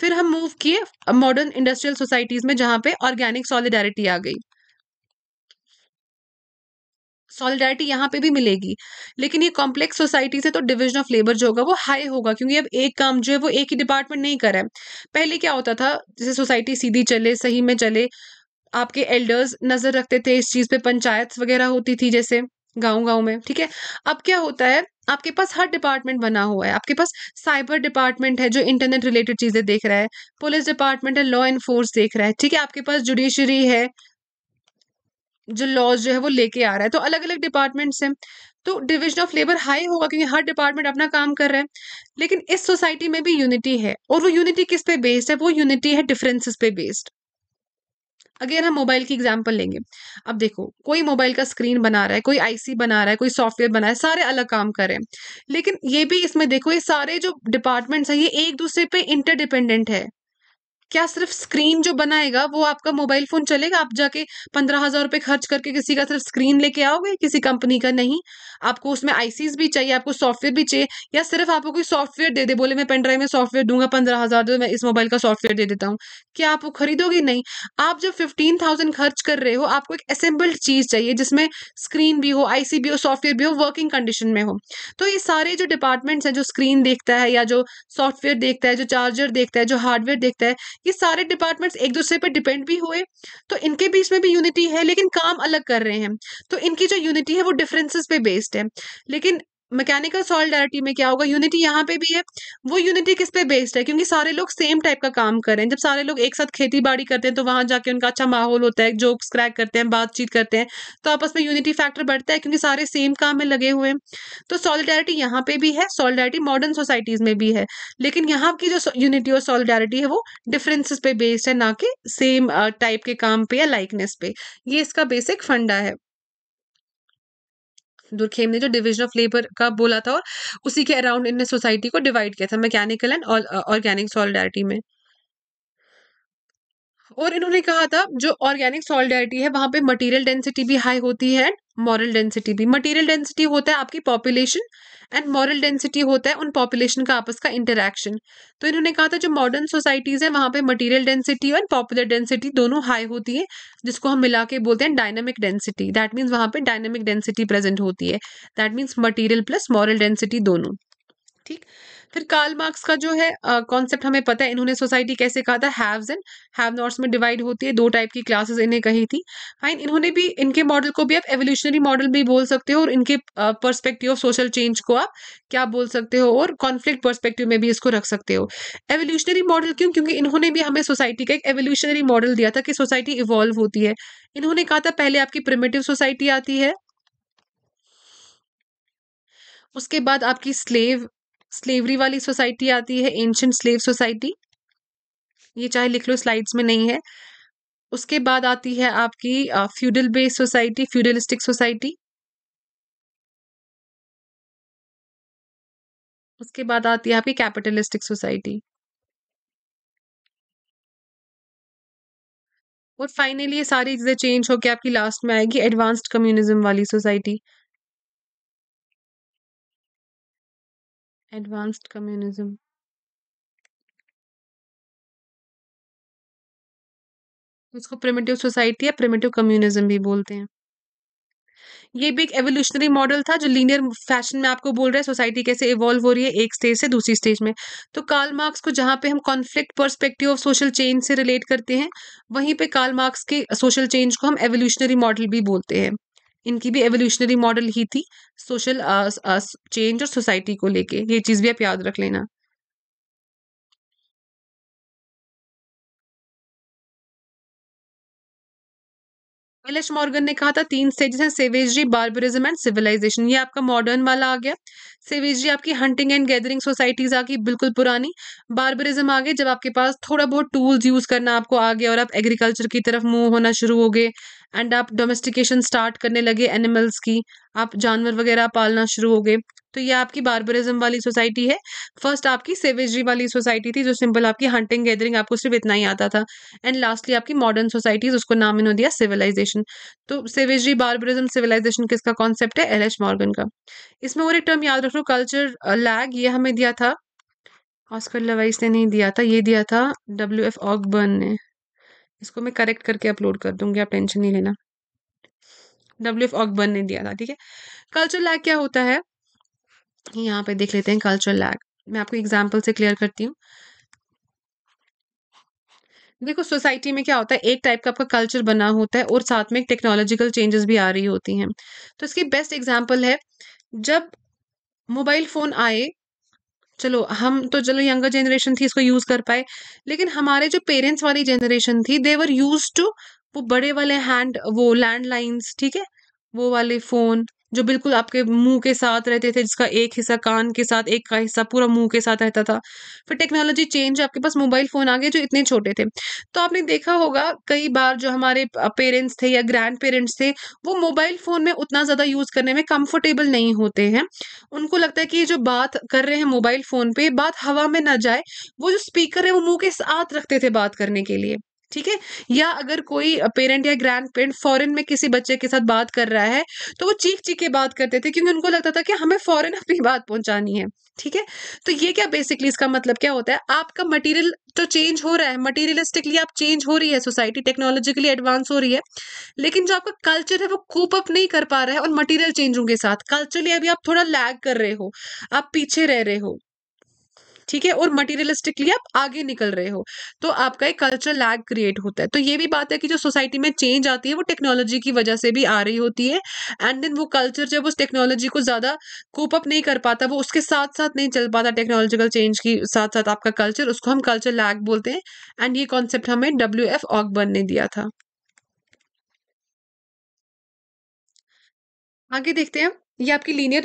A: फिर हम मूव किए मॉडर्न इंडस्ट्रियल सोसाइटीज़ में जहाँ पे ऑर्गेनिक सॉलिडारिटी आ गई सॉलिडारिटी यहाँ पे भी मिलेगी लेकिन ये कॉम्प्लेक्स सोसाइटी से तो डिवीजन ऑफ लेबर जो होगा वो हाई होगा क्योंकि अब एक काम जो है वो एक ही डिपार्टमेंट नहीं करा है पहले क्या होता था जैसे सोसाइटी सीधी चले सही में चले आपके एल्डर्स नज़र रखते थे इस चीज़ पे पंचायत वगैरह होती थी जैसे गाँव गाँव में ठीक है अब क्या होता है आपके पास हर डिपार्टमेंट बना हुआ है आपके पास साइबर डिपार्टमेंट है जो इंटरनेट रिलेटेड चीज़ें देख रहा है पुलिस डिपार्टमेंट है लॉ एनफोर्स देख रहा है ठीक है आपके पास जुडिशरी है जो लॉज जो है वो लेके आ रहा है तो अलग अलग डिपार्टमेंट्स हैं तो डिवीजन ऑफ लेबर हाई होगा क्योंकि हर डिपार्टमेंट अपना काम कर रहा है लेकिन इस सोसाइटी में भी यूनिटी है और वो यूनिटी किस पे बेस्ड है वो यूनिटी है डिफरेंसेस पे बेस्ड अगेन हम मोबाइल की एग्जाम्पल लेंगे अब देखो कोई मोबाइल का स्क्रीन बना रहा है कोई आईसी बना रहा है कोई सॉफ्टवेयर बना रहा है सारे अलग काम कर रहे हैं लेकिन ये भी इसमें देखो ये सारे जो डिपार्टमेंट्स हैं ये एक दूसरे पे इंटरडिपेंडेंट है क्या सिर्फ स्क्रीन जो बनाएगा वो आपका मोबाइल फोन चलेगा आप जाके पंद्रह हजार रुपये खर्च करके किसी का सिर्फ स्क्रीन लेके आओगे किसी कंपनी का नहीं आपको उसमें आईसीज भी चाहिए आपको सॉफ्टवेयर भी चाहिए या सिर्फ आपको कोई सॉफ्टवेयर दे दे बोले मैं पेनड्राइव में सॉफ्टवेयर दूंगा पंद्रह हजार दो मैं इस मोबाइल का सॉफ्टवेयर दे देता हूँ क्या आप वो खरीदोगे नहीं आप जब फिफ्टीन थाउजेंड खर्च कर रहे हो आपको एक असेंबल्ड चीज चाहिए जिसमें स्क्रीन भी हो आईसी भी हो सॉफ्टवेयर भी हो वर्किंग कंडीशन में हो तो ये सारे जो डिपार्टमेंट्स हैं जो स्क्रीन देखता है या जो सॉफ्टवेयर देखता है जो चार्जर देखता है जो हार्डवेयर देखता है ये सारे डिपार्टमेंट्स एक दूसरे पर डिपेंड भी हुए तो इनके बीच में भी यूनिटी है लेकिन काम अलग कर रहे हैं तो इनकी जो यूनिटी है वो डिफरेंसेस पे बेस्ड है लेकिन मैकेनिकल सॉलिडारिटी में क्या होगा यूनिटी यहाँ पे भी है वो यूनिटी किस पे बेस्ड है क्योंकि सारे लोग सेम टाइप का काम कर रहे हैं जब सारे लोग एक साथ खेती बाड़ी करते हैं तो वहाँ जाके उनका अच्छा माहौल होता है जोक्स क्रैक करते हैं बातचीत करते हैं तो आपस में यूनिटी फैक्टर बढ़ता है क्योंकि सारे सेम काम में लगे हुए हैं तो सॉलिडारिटी यहाँ पे भी है सॉलिडारिटी मॉडर्न सोसाइटीज में भी है लेकिन यहाँ की जो यूनिटी और सॉलिडारिटी है वो डिफरेंसेस पे बेस्ड है ना कि सेम टाइप के काम पे या लाइकनेस पे ये इसका बेसिक फंडा है दुर्खेम ने जो डिविजन ऑफ लेबर का बोला था और उसी के अराउंड इनने सोसाइटी को डिवाइड किया था मैकेनिकल एंड ऑर्गेनिक सॉलिडारिटी में और इन्होंने कहा था जो ऑर्गेनिक सॉलिडारिटी है वहां पे मटेरियल डेंसिटी भी हाई होती है मॉरल डेंसिटी भी मटेरियल डेंसिटी होता है आपकी पॉपुलेशन एंड मॉरल डेंसिटी होता है उन पॉपुलेशन का आपस का इंटरेक्शन तो इन्होंने कहा था जो मॉडर्न सोसाइटीज है वहाँ पे मटेरियल डेंसिटी और पॉपुलर डेंसिटी दोनों हाई होती है जिसको हम मिला के बोलते हैं डायनामिक डेंसिटी दैट मीन्स वहां पे डायनामिक डेंसिटी प्रेजेंट होती है that means material plus moral density दोनों ठीक फिर कार्ल मार्क्स का जो है कॉन्सेप्ट uh, हमें पता है इन्होंने सोसाइटी कैसे कहा था हैव्स एंड हैव नॉट्स में डिवाइड होती है दो टाइप की क्लासेस इन्हें कही थी फाइन इन्होंने भी इनके मॉडल को भी आप एवोल्यूशनरी मॉडल भी बोल सकते हो और इनके परस्पेक्टिव ऑफ सोशल चेंज को आप क्या बोल सकते हो और कॉन्फ्लिक्ट परस्पेक्टिव में भी इसको रख सकते हो एवोल्यूशनरी मॉडल क्यों क्योंकि इन्होंने भी हमें सोसाइटी का एक एवोल्यूशनरी मॉडल दिया था कि सोसाइटी इवॉल्व होती है इन्होंने कहा था पहले आपकी प्रिमेटिव सोसाइटी आती है उसके बाद आपकी स्लेव स्लेवरी वाली सोसाइटी आती है एंशंट स्लेव सोसाइटी ये चाहे लिख लो स्लाइड्स में नहीं है उसके बाद आती है आपकी feudal based society feudalistic society उसके बाद आती है आपकी कैपिटलिस्टिक सोसाइटी और फाइनली ये सारी चीज़ें चेंज होकर आपकी लास्ट में आएगी एडवांस्ड कम्युनिज्म वाली सोसाइटी advanced communism. इसको प्रिमिटिव सोसाइटी या प्रिमिटिव कम्युनिज्म भी बोलते हैं ये भी एक एवोल्यूशनरी मॉडल था जो लीनियर फैशन में आपको बोल रहा है सोसाइटी कैसे इवॉल्व हो रही है एक स्टेज से दूसरी स्टेज में तो कार्ल मार्क्स को जहाँ पे हम conflict perspective of social change से रिलेट करते हैं वहीं पे कार्ल मार्क्स के सोशल चेंज को हम एवोल्यूशनरी मॉडल भी बोलते हैं इनकी भी एवोल्यूशनरी मॉडल ही थी सोशल चेंज uh, uh, और सोसाइटी को लेके ये चीज़ भी आप याद रख लेना विलेश मॉर्गन ने कहा था तीन स्टेजेस हैं सेवेजरी बार्बरिज्म एंड सिविलाइजेशन ये आपका मॉडर्न वाला आ गया सेवेजरी आपकी हंटिंग एंड गैदरिंग सोसाइटीज आ गई बिल्कुल पुरानी बार्बरिज्म आ गए जब आपके पास थोड़ा बहुत टूल्स यूज करना आपको आ गया और आप एग्रीकल्चर की तरफ मूव होना शुरू हो गए एंड आप डोमेस्टिकेशन स्टार्ट करने लगे एनिमल्स की आप जानवर वगैरह पालना शुरू हो गए तो ये आपकी बार्बरिज्म वाली सोसाइटी है फर्स्ट आपकी सेवेजरी वाली सोसाइटी थी जो सिंपल आपकी हंटिंग गैदरिंग आपको सिर्फ इतना ही आता था एंड लास्टली आपकी मॉडर्न सोसाइटीज उसको नाम इन्होंने दिया सिविलाइजेशन तो सेवेजरी बार्बरिज्म सिविलाइजेशन किसका कॉन्सेप्ट है एल एच मॉर्गन का इसमें और एक टर्म याद रख लो कल्चर लैग ये हमें दिया था ऑस्कर लवाइस ने नहीं दिया था ये दिया था डब्ल्यू एफ ऑकबर्न ने इसको मैं करेक्ट करके अपलोड कर दूंगी आप टेंशन नहीं लेना डब्ल्यू एफ ऑकबर्न ने दिया था ठीक है कल्चर लैग क्या होता है यहाँ पे देख लेते हैं कल्चर लैग मैं आपको एग्जाम्पल से क्लियर करती हूँ देखो सोसाइटी में क्या होता है एक टाइप का आपका कल्चर बना होता है और साथ में टेक्नोलॉजिकल चेंजेस भी आ रही होती हैं तो इसकी बेस्ट एग्जाम्पल है जब मोबाइल फ़ोन आए चलो हम तो चलो यंगर जनरेशन थी इसको यूज़ कर पाए लेकिन हमारे जो पेरेंट्स वाली जनरेशन थी देवर यूज टू वो बड़े वाले हैंड वो लैंडलाइंस ठीक है वो वाले फ़ोन जो बिल्कुल आपके मुंह के साथ रहते थे जिसका एक हिस्सा कान के साथ एक का हिस्सा पूरा मुंह के साथ रहता था फिर टेक्नोलॉजी चेंज आपके पास मोबाइल फ़ोन आ गए जो इतने छोटे थे तो आपने देखा होगा कई बार जो हमारे पेरेंट्स थे या ग्रैंड पेरेंट्स थे वो मोबाइल फ़ोन में उतना ज़्यादा यूज़ करने में कंफर्टेबल नहीं होते हैं उनको लगता है कि ये जो बात कर रहे हैं मोबाइल फ़ोन पे बात हवा में ना जाए वो जो स्पीकर है वो मुंह के साथ रखते थे बात करने के लिए ठीक है या अगर कोई पेरेंट या ग्रैंड पेरेंट फॉरन में किसी बच्चे के साथ बात कर रहा है तो वो चीख चीख के बात करते थे क्योंकि उनको लगता था कि हमें फॉरन अपनी बात पहुंचानी है ठीक है तो ये क्या बेसिकली इसका मतलब क्या होता है आपका मटेरियल तो चेंज हो रहा है मटेरियलिस्टिकली आप चेंज हो रही है सोसाइटी टेक्नोलॉजिकली एडवांस हो रही है लेकिन जो आपका कल्चर है वो कोप अप नहीं कर पा रहा है और मटेरियल चेंजों के साथ कल्चरली अभी आप थोड़ा लैग कर रहे हो आप पीछे रह रहे हो ठीक है और मटीरियलिस्टिकली आप आगे निकल रहे हो तो आपका एक कल्चरल लैग क्रिएट होता है तो ये भी बात है कि जो सोसाइटी में चेंज आती है वो टेक्नोलॉजी की वजह से भी आ रही होती है एंड देन वो कल्चर जब उस टेक्नोलॉजी को ज़्यादा कोप अप नहीं कर पाता वो उसके साथ साथ नहीं चल पाता टेक्नोलॉजिकल चेंज की साथ साथ आपका कल्चर उसको हम कल्चर लैग बोलते हैं एंड ये कॉन्सेप्ट हमें डब्ल्यू एफ ऑकबर्न ने दिया था आगे देखते हैं ये आपकी लीनियर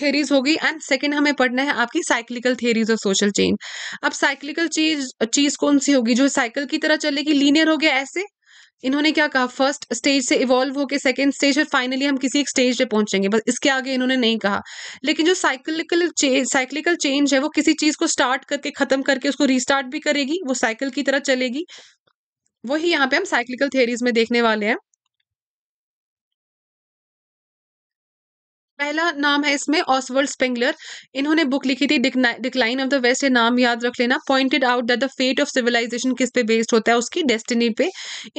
A: थेरीज uh, होगी एंड सेकेंड हमें पढ़ना है आपकी cyclical theories of social change अब साइक्लिकल चीज चीज कौन सी होगी जो साइकिल की तरह चलेगी लीनियर हो गया ऐसे इन्होंने क्या कहा फर्स्ट स्टेज से इवॉल्व होकर सेकेंड स्टेज और फाइनली हम किसी एक स्टेज पे पहुंचेंगे बस इसके आगे इन्होंने नहीं कहा लेकिन जो साइकिलिकल चेंज साइक्लिकल चेंज है वो किसी चीज को स्टार्ट करके खत्म करके उसको रिस्टार्ट भी करेगी वो साइकिल की तरह चलेगी वही यहाँ पे हम साइक्लिकल थेरीज में देखने वाले हैं पहला नाम है इसमें ऑसवर्ल्ड स्पेंगलर इन्होंने बुक लिखी थी डिक्लाइन ऑफ द वेस्ट ये नाम याद रख लेना pointed out that the fate of civilisation किस पे बेस्ड होता है उसकी डेस्टिनी पे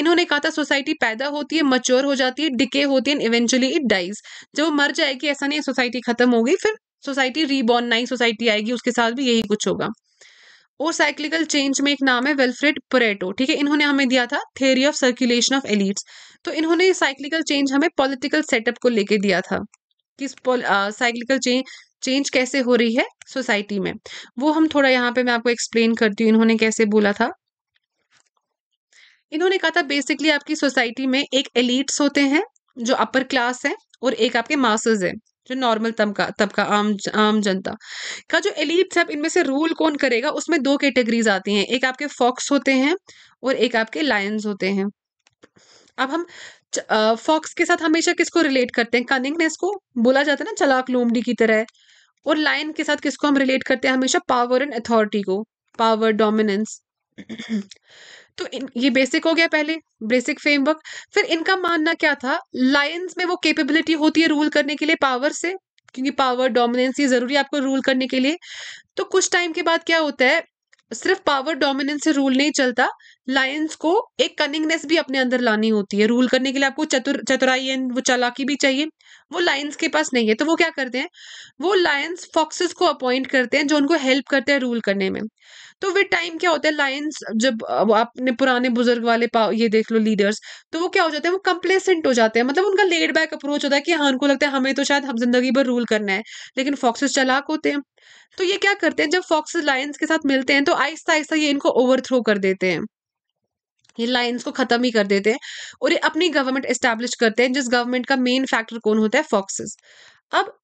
A: इन्होंने कहा था सोसाइटी पैदा होती है मच्योर हो जाती है डिके होती है इवेंचुअली इट डाइज जब वो मर जाएगी ऐसा नहीं है सोसाइटी खत्म हो गई फिर सोसाइटी रीबॉर्न नई सोसाइटी आएगी उसके साथ भी यही कुछ होगा और साइक्लिकल चेंज में एक नाम है वेलफ्रेड परेटो ठीक है इन्होंने हमें दिया था theory of circulation of elites तो इन्होंने साइक्लिकल चेंज हमें पॉलिटिकल सेटअप को लेके दिया था किस साइक्लिकल चेंज चेंज कैसे हो रही है सोसाइटी में वो हम थोड़ा यहाँ पे मैं आपको एक्सप्लेन करती हूँ इन्होंने कैसे बोला था इन्होंने कहा था बेसिकली आपकी सोसाइटी में एक एलिट्स होते हैं जो अपर क्लास है और एक आपके मासेज है जो नॉर्मल तबका तबका आम आम जनता का जो एलिट्स है इनमें से रूल कौन करेगा उसमें दो कैटेगरीज आती हैं एक आपके फॉक्स होते हैं और एक आपके लायंस होते हैं अब हम फॉक्स के साथ हमेशा किसको रिलेट करते हैं कनिंगनेस को बोला जाता है ना चलाक लोमडी की तरह और लायन के साथ किसको हम रिलेट करते हैं हमेशा पावर एंड अथॉरिटी को पावर डोमिनेंस तो इन, ये बेसिक हो गया पहले बेसिक फ्रेमवर्क फिर इनका मानना क्या था लायंस में वो कैपेबिलिटी होती है रूल करने के लिए पावर से क्योंकि पावर डोमिनेंस ये जरूरी है आपको रूल करने के लिए तो कुछ टाइम के बाद क्या होता है सिर्फ पावर डोमिनेंस से रूल नहीं चलता लायंस को एक कनिंगनेस भी अपने अंदर लानी होती है रूल करने के लिए आपको चतुर चतुराई एंड वो चालाकी भी चाहिए वो लायंस के पास नहीं है तो वो क्या करते हैं वो लायंस फॉक्सेस को अपॉइंट करते हैं जो उनको हेल्प करते हैं रूल करने में तो विद टाइम क्या होता है लायंस जब अपने पुराने बुजुर्ग वाले ये देख लो लीडर्स तो वो क्या हो जाते हैं वो कंप्लेसेंट हो जाते हैं मतलब उनका लेड बैक अप्रोच होता है कि हाँ उनको लगता है हमें तो शायद हम जिंदगी भर रूल करना है लेकिन फॉक्सेस चलाक होते हैं तो ये क्या करते हैं जब फॉक्स लायंस के साथ मिलते हैं तो आहिस्ता आहिस्ता ये इनको ओवरथ्रो कर देते हैं ये लाइन्स को खत्म ही कर देते हैं और ये अपनी गवर्नमेंट एस्टेब्लिश करते हैं जिस गवर्नमेंट का मेन फैक्टर कौन होता है फॉक्सेस अब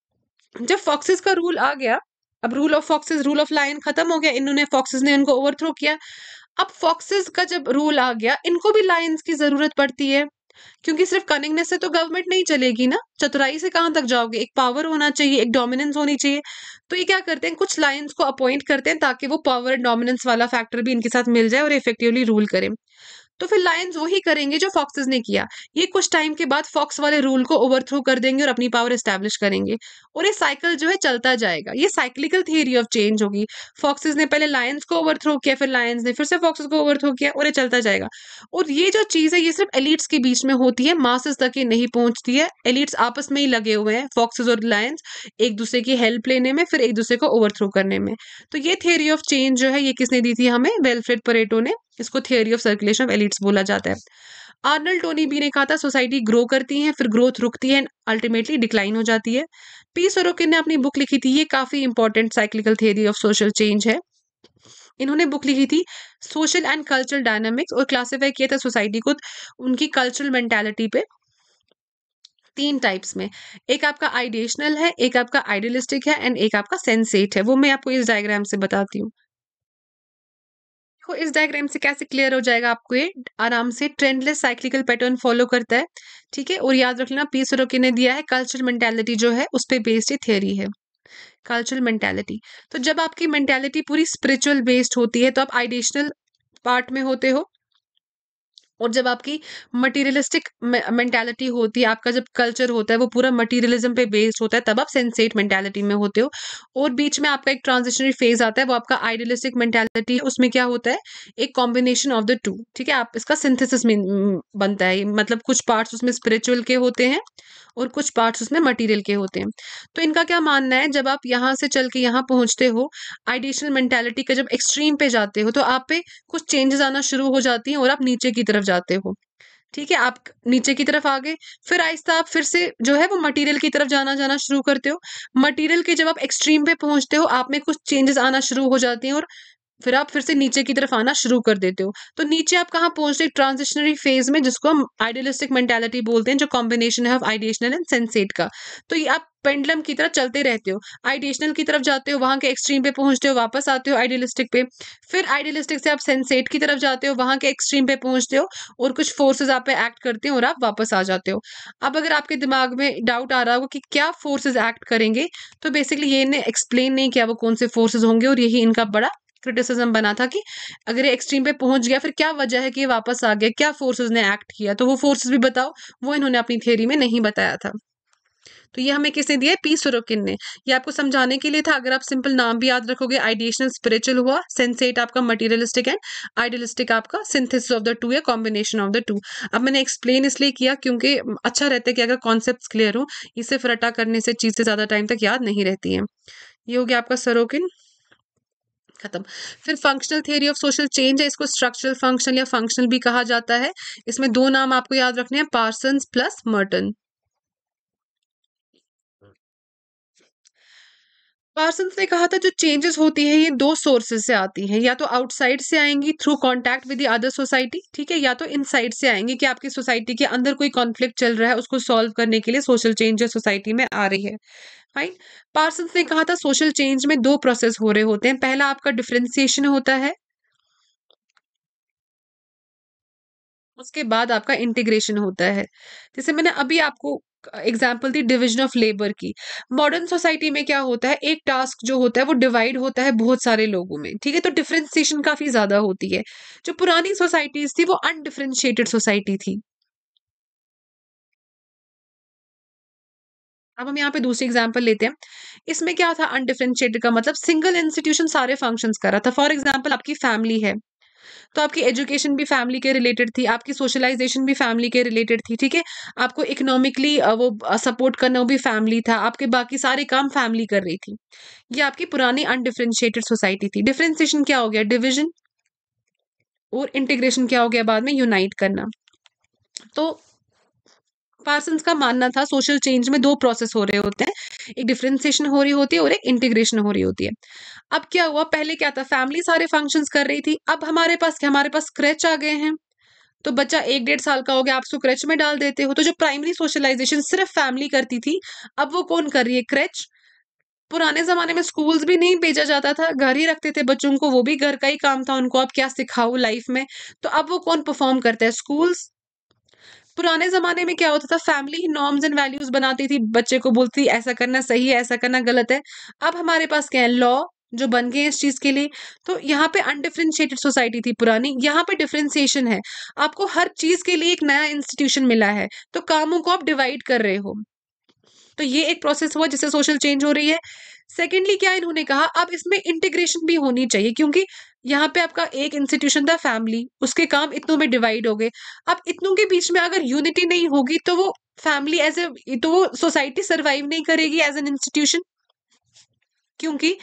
A: जब फॉक्सेस का रूल आ गया अब rule of foxes rule of lions खत्म हो गया इन्होंने फॉक्सेस ने इनको ओवरथ्रो किया अब फॉक्सेस का जब रूल आ गया इनको भी लाइन्स की जरूरत पड़ती है क्योंकि सिर्फ कनिंगनेस से तो गवर्नमेंट नहीं चलेगी ना चतुराई से कहाँ तक जाओगे एक पावर होना चाहिए एक डोमिनेंस होनी चाहिए तो ये क्या करते हैं कुछ लाइन्स को अपॉइंट करते हैं ताकि वो पावर एंड डोमिनेंस वाला फैक्टर भी इनके साथ मिल जाए और इफेक्टिवली रूल करें तो फिर लायंस वही करेंगे जो फॉक्सेस ने किया ये कुछ टाइम के बाद फॉक्स वाले रूल को ओवरथ्रो कर देंगे और अपनी पावर एस्टेब्लिश करेंगे और ये साइकिल जो है चलता जाएगा ये साइक्लिकल थियरी ऑफ चेंज होगी फॉक्सेस ने पहले लायंस को ओवरथ्रो किया फिर लायंस ने फिर से फॉक्सेस को ओवरथ्रो किया और ये चलता जाएगा और ये जो चीज़ है ये सिर्फ एलिट्स के बीच में होती है मासेस तक ये नहीं पहुंचती है एलिट्स आपस में ही लगे हुए हैं फॉक्सेज और लायंस एक दूसरे की हेल्प लेने में फिर एक दूसरे को ओवरथ्रो करने में तो ये थियरी ऑफ चेंज जो है ये किसने दी थी हमें वेलफेयर परेटो ने इसको theory of circulation of elites बोला जाता है आर्नल टोनी भी ने कहा था सोसाइटी ग्रो करती है फिर ग्रोथ रुकती है एंड अल्टीमेटली डिक्लाइन हो जाती है पी सरोकिन ने अपनी बुक लिखी थी ये काफ़ी important cyclical theory of social change है इन्होंने बुक लिखी थी सोशल एंड कल्चरल डायनामिक्स और क्लासिफाई किया था सोसाइटी को उनकी कल्चरल मेंटेलिटी पे तीन टाइप्स में एक आपका आइडिएशनल है एक आपका आइडियलिस्टिक है एंड एक आपका सेंसेट है वो मैं आपको इस डायग्राम से बताती हूँ आपको इस डायग्राम से कैसे क्लियर हो जाएगा आपको ये आराम से ट्रेंडलेस साइक्लिकल पैटर्न फॉलो करता है ठीक है और याद रख लेना पी ने दिया है कल्चरल मेंटेलिटी जो है उस पर बेस्ड ये है कल्चरल मेंटेलिटी तो जब आपकी मेंटेलिटी पूरी स्पिरिचुअल बेस्ड होती है तो आप आइडिशनल पार्ट में होते हो और जब आपकी मटीरियलिस्टिक मेंटेलिटी होती है आपका जब कल्चर होता है वो पूरा मटीरियलिज्म पे बेस्ड होता है तब आप सेंसेट मेंटेलिटी में होते हो और बीच में आपका एक ट्रांजिशनरी फेज आता है वो आपका आइडियलिस्टिक मेंटेलिटी उसमें क्या होता है एक कॉम्बिनेशन ऑफ द टू ठीक है आप इसका सिंथेसिस बनता है मतलब कुछ पार्ट्स उसमें स्पिरिचुअल के होते हैं और कुछ पार्ट्स उसमें मटेरियल के होते हैं तो इनका क्या मानना है जब आप यहाँ से चल के यहाँ पहुँचते हो आइडिशनल मैंटेलिटी का जब एक्सट्रीम पे जाते हो तो आप पे कुछ चेंजेस आना शुरू हो जाती हैं और आप नीचे की तरफ जाते हो ठीक है आप नीचे की तरफ आ गए फिर आहिस्ता आप फिर से जो है वो मटेरियल की तरफ जाना जाना शुरू करते हो मटेरियल के जब आप एक्सट्रीम पे पहुंचते हो आप में कुछ चेंजेस आना शुरू हो जाते हैं और फिर आप फिर से नीचे की तरफ आना शुरू कर देते हो तो नीचे आप कहाँ पहुंचते हैं ट्रांजिशनरी फेज में जिसको हम आइडियलिस्टिक मेंटेलिटी बोलते हैं जो कॉम्बिनेशन है ऑफ आइडिएशनल एंड सेंसेट का तो ये आप पेंडलम की तरफ चलते रहते हो आइडिएशनल की तरफ जाते हो वहाँ के एक्सट्रीम पे पहुंचते हो वापस आते हो आइडियलिस्टिक पे फिर आइडियलिस्टिक से आप सेंसेट की तरफ जाते हो वहाँ के एक्सट्रीम पे पहुंचते हो और कुछ फोर्सेज आप पे एक्ट करते हो और आप वापस आ जाते हो अब अगर आपके दिमाग में डाउट आ रहा होगा कि क्या फोर्सेज एक्ट करेंगे तो बेसिकली ये इन्हें एक्सप्लेन नहीं किया वो कौन से फोर्सेज होंगे और यही इनका बड़ा क्रिटिसिज्म बना था कि अगर ये एक्सट्रीम पे पहुंच गया फिर क्या वजह है कि ये वापस आ गया क्या फोर्सेस ने एक्ट किया तो वो फोर्सेस भी बताओ वो इन्होंने अपनी थियोरी में नहीं बताया था तो ये हमें किसने दिया पी सुरोकिन ने ये आपको समझाने के लिए था अगर आप सिंपल नाम भी याद रखोगे आइडिएशनल स्पिरिचुअल हुआ सेंसेट आपका मटेरियलिस्टिक एंड आइडियलिस्टिक आपका सिंथेसिस ऑफ द टू या कॉम्बिनेशन ऑफ द टू अब मैंने एक्सप्लेन इसलिए किया क्योंकि अच्छा रहता है कि अगर कॉन्सेप्ट क्लियर हो इसे अटा करने से चीज़ें ज़्यादा टाइम तक याद नहीं रहती हैं ये हो गया आपका सरोकिन खत्म फिर functional theory of social change है इसको स्ट्रक्चरल फंक्शन या फंक्शनल भी कहा जाता है इसमें दो नाम आपको याद रखने हैं पार्सन प्लस मर्टन पार्सन्स ने कहा था जो चेंजेस होती है ये दो सोर्सेज से आती हैं या तो आउटसाइड से आएंगी through contact with other society ठीक है या तो इनसाइड से आएंगी कि आपकी सोसाइटी के अंदर कोई कॉन्फ्लिक्ट चल रहा है उसको सॉल्व करने के लिए सोशल चेंज सोसाइटी में आ रही है फाइन पार्सन्स ने कहा था सोशल चेंज में दो प्रोसेस हो रहे होते हैं पहला आपका डिफ्रेंसिएशन होता है उसके बाद आपका इंटीग्रेशन होता है जैसे मैंने अभी आपको एग्जाम्पल दी डिविजन ऑफ लेबर की मॉडर्न सोसाइटी में क्या होता है एक टास्क जो होता है वो डिवाइड होता है बहुत सारे लोगों में ठीक है तो डिफ्रेंसिएशन काफी ज्यादा होती है जो पुरानी सोसाइटीज थी वो अनडिफ्रेंशिएटेड सोसाइटी थी अब हम यहाँ पे दूसरी एग्जाम्पल लेते हैं इसमें क्या था अनडिफ्रेंशिएटेड का मतलब सिंगल इंस्टीट्यूशन सारे फंक्शन कर रहा था फॉर एग्जाम्पल आपकी फैमिली है तो आपकी एजुकेशन भी फैमिली के रिलेटेड थी आपकी सोशलाइजेशन भी फैमिली के रिलेटेड थी ठीक है आपको इकोनॉमिकली वो सपोर्ट करना वो भी फैमिली था आपके बाकी सारे काम फैमिली कर रही थी ये आपकी पुरानी अनडिफ्रेंशिएटेड सोसाइटी थी डिफ्रेंसिएशन क्या हो गया डिविजन और इंटीग्रेशन क्या हो गया बाद में यूनाइट करना तो पार्सन का मानना था सोशल चेंज में दो प्रोसेस हो रहे होते हैं एक डिफ्रेंसिएशन हो रही होती है और एक इंटीग्रेशन हो रही होती है अब क्या हुआ पहले क्या था फैमिली सारे फंक्शन कर रही थी अब हमारे पास क्या हमारे पास स्क्रेच आ गए हैं तो बच्चा एक डेढ़ साल का हो गया आप उसको क्रच में डाल देते हो तो जो प्राइमरी सोशलाइजेशन सिर्फ फैमिली करती थी अब वो कौन कर रही है क्रेच पुराने जमाने में स्कूल्स भी नहीं भेजा जाता था घर ही रखते थे बच्चों को वो भी घर का ही काम था उनको अब क्या सिखाओ लाइफ में तो अब वो कौन परफॉर्म करता है स्कूल्स पुराने जमाने में क्या होता था फैमिली ही नॉर्म्स एंड वैल्यूज बनाती थी बच्चे को बोलती ऐसा करना सही है ऐसा करना गलत है अब हमारे पास क्या है लॉ जो बन गए इस चीज के लिए तो यहाँ पे अनडिफ्रेंशिएटेड सोसाइटी थी पुरानी यहाँ पे डिफ्रेंसिएशन है आपको हर चीज के लिए एक नया इंस्टीट्यूशन मिला है तो कामों को आप डिवाइड कर रहे हो तो ये एक प्रोसेस हुआ जिससे सोशल चेंज हो रही है सेकेंडली क्या इन्होंने कहा अब इसमें इंटीग्रेशन भी होनी चाहिए क्योंकि यहाँ पे आपका एक इंस्टीट्यूशन था फैमिली उसके काम इतनों में डिवाइड हो गए अब इतनों के बीच में अगर यूनिटी नहीं होगी तो वो फैमिली एज ए तो वो सोसाइटी सर्वाइव नहीं करेगी एज एन इंस्टीट्यूशन क्योंकि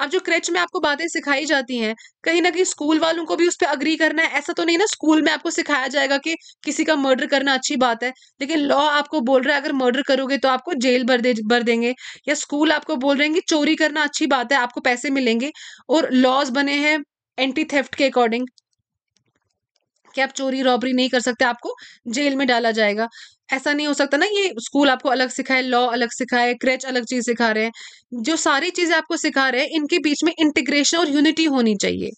A: अब जो क्रेच में आपको बातें सिखाई जाती हैं कहीं ना कहीं स्कूल वालों को भी उस पर अग्री करना है ऐसा तो नहीं ना स्कूल में आपको सिखाया जाएगा कि किसी का मर्डर करना अच्छी बात है लेकिन लॉ आपको बोल रहा है अगर मर्डर करोगे तो आपको जेल भर दे भर देंगे या स्कूल आपको बोल रहे हैं कि चोरी करना अच्छी बात है आपको पैसे मिलेंगे और लॉज बने हैं एंटी थेफ्ट के अकॉर्डिंग कि आप चोरी रॉबरी नहीं कर सकते आपको जेल में डाला जाएगा ऐसा नहीं हो सकता ना ये स्कूल आपको अलग सिखाए लॉ अलग सिखाए क्रेच अलग चीज सिखा रहे हैं जो सारी चीजें आपको सिखा रहे हैं इनके बीच में इंटीग्रेशन और यूनिटी होनी चाहिए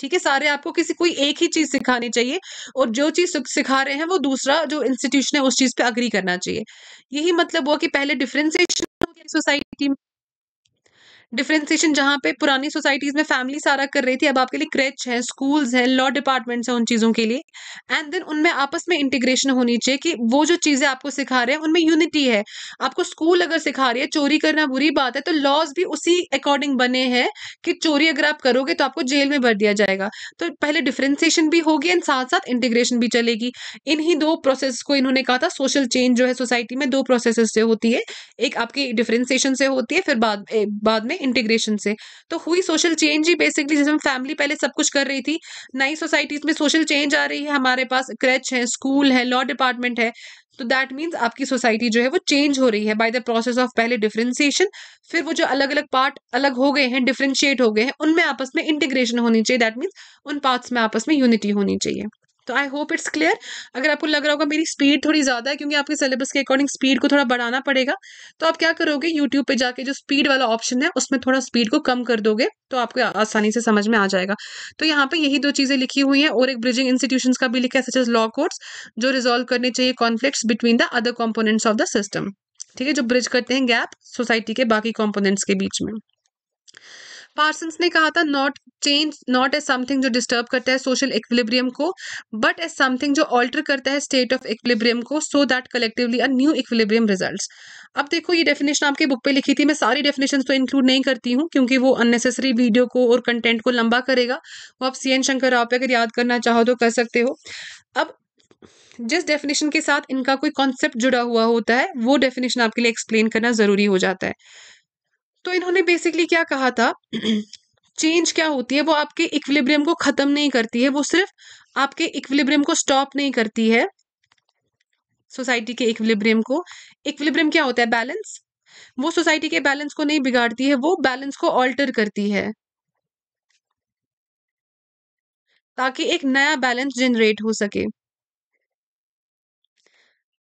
A: ठीक है सारे आपको किसी कोई एक ही चीज सिखानी चाहिए और जो चीज सिखा रहे हैं वो दूसरा जो इंस्टीट्यूशन है उस चीज पे अग्री करना चाहिए यही मतलब हुआ कि पहले डिफ्रेंसिएशन हो गया सोसाइटी में डिफ्रेंसिएशन जहाँ पे पुरानी सोसाइटीज में फैमिली सारा कर रही थी अब आपके लिए क्रेच है स्कूल्स हैं लॉ डिपार्टमेंट्स हैं उन चीज़ों के लिए एंड देन उनमें आपस में इंटीग्रेशन होनी चाहिए कि वो जो चीज़ें आपको सिखा रहे हैं उनमें यूनिटी है आपको स्कूल अगर सिखा रही है चोरी करना बुरी बात है तो लॉज भी उसी अकॉर्डिंग बने हैं कि चोरी अगर आप करोगे तो आपको जेल में भर दिया जाएगा तो पहले डिफ्रेंसिएशन भी होगी एंड साथ साथ इंटीग्रेशन भी चलेगी इन्हीं दो प्रोसेस को इन्होंने कहा था सोशल चेंज जो है सोसाइटी में दो प्रोसेस से होती है एक आपकी डिफ्रेंसिएशन से होती है फिर बाद बाद में इंटीग्रेशन से तो हुई सोशल चेंज ही बेसिकली जैसे हम फैमिली पहले सब कुछ कर रही थी नई सोसाइटीज में सोशल चेंज आ रही है हमारे पास क्रेच है स्कूल है लॉ डिपार्टमेंट है तो दैट मीन्स आपकी सोसाइटी जो है वो चेंज हो रही है बाय द प्रोसेस ऑफ पहले डिफ्रेंसिएशन फिर वो जो अलग अलग पार्ट अलग हो गए हैं डिफ्रेंशिएट हो गए हैं उनमें आपस में इंटीग्रेशन होनी चाहिए दैट मीन्स उन पार्ट्स में आपस में यूनिटी होनी चाहिए तो आई होप इट्स क्लियर अगर आपको लग रहा होगा मेरी स्पीड थोड़ी ज़्यादा है क्योंकि आपके सिलेबस के अकॉर्डिंग स्पीड को थोड़ा बढ़ाना पड़ेगा तो आप क्या करोगे यूट्यूब पे जाके जो स्पीड वाला ऑप्शन है उसमें थोड़ा स्पीड को कम कर दोगे तो आपको आसानी से समझ में आ जाएगा तो यहाँ पे यही दो चीज़ें लिखी हुई हैं और एक ब्रिजिंग इंस्टीट्यूशन का भी लिखा है सच एज लॉ कोर्स जो रिजोल्व करने चाहिए conflict between the other components of the system ठीक है जो ब्रिज करते हैं गैप सोसाइटी के बाकी कॉम्पोनेंट्स के बीच में पार्सन्स ने कहा था not change not as something जो डिस्टर्ब करता है सोशल इक्विलिब्रियम को बट एज समथिंग जो ऑल्टर करता है स्टेट ऑफ इक्विलिब्रियम को so that collectively a new equilibrium result अब देखो ये डेफिनेशन आपके बुक पे लिखी थी मैं सारी डेफिनेशन तो इंक्लूड नहीं करती हूँ क्योंकि वो अननेसेसरी वीडियो को और कंटेंट को लंबा करेगा वो आप सी एन शंकर राव पे अगर याद करना चाहो तो कर सकते हो अब जिस डेफिनेशन के साथ इनका कोई कॉन्सेप्ट जुड़ा हुआ होता है वो डेफिनेशन आपके लिए एक्सप्लेन करना ज़रूरी हो जाता है तो इन्होंने बेसिकली क्या कहा था चेंज क्या होती है वो आपके इक्विलिब्रियम को ख़त्म नहीं करती है वो सिर्फ आपके इक्विलिब्रियम को स्टॉप नहीं करती है सोसाइटी के इक्विलिब्रियम को इक्विलिब्रियम क्या होता है बैलेंस वो सोसाइटी के बैलेंस को नहीं बिगाड़ती है वो बैलेंस को ऑल्टर करती है ताकि एक नया बैलेंस जनरेट हो सके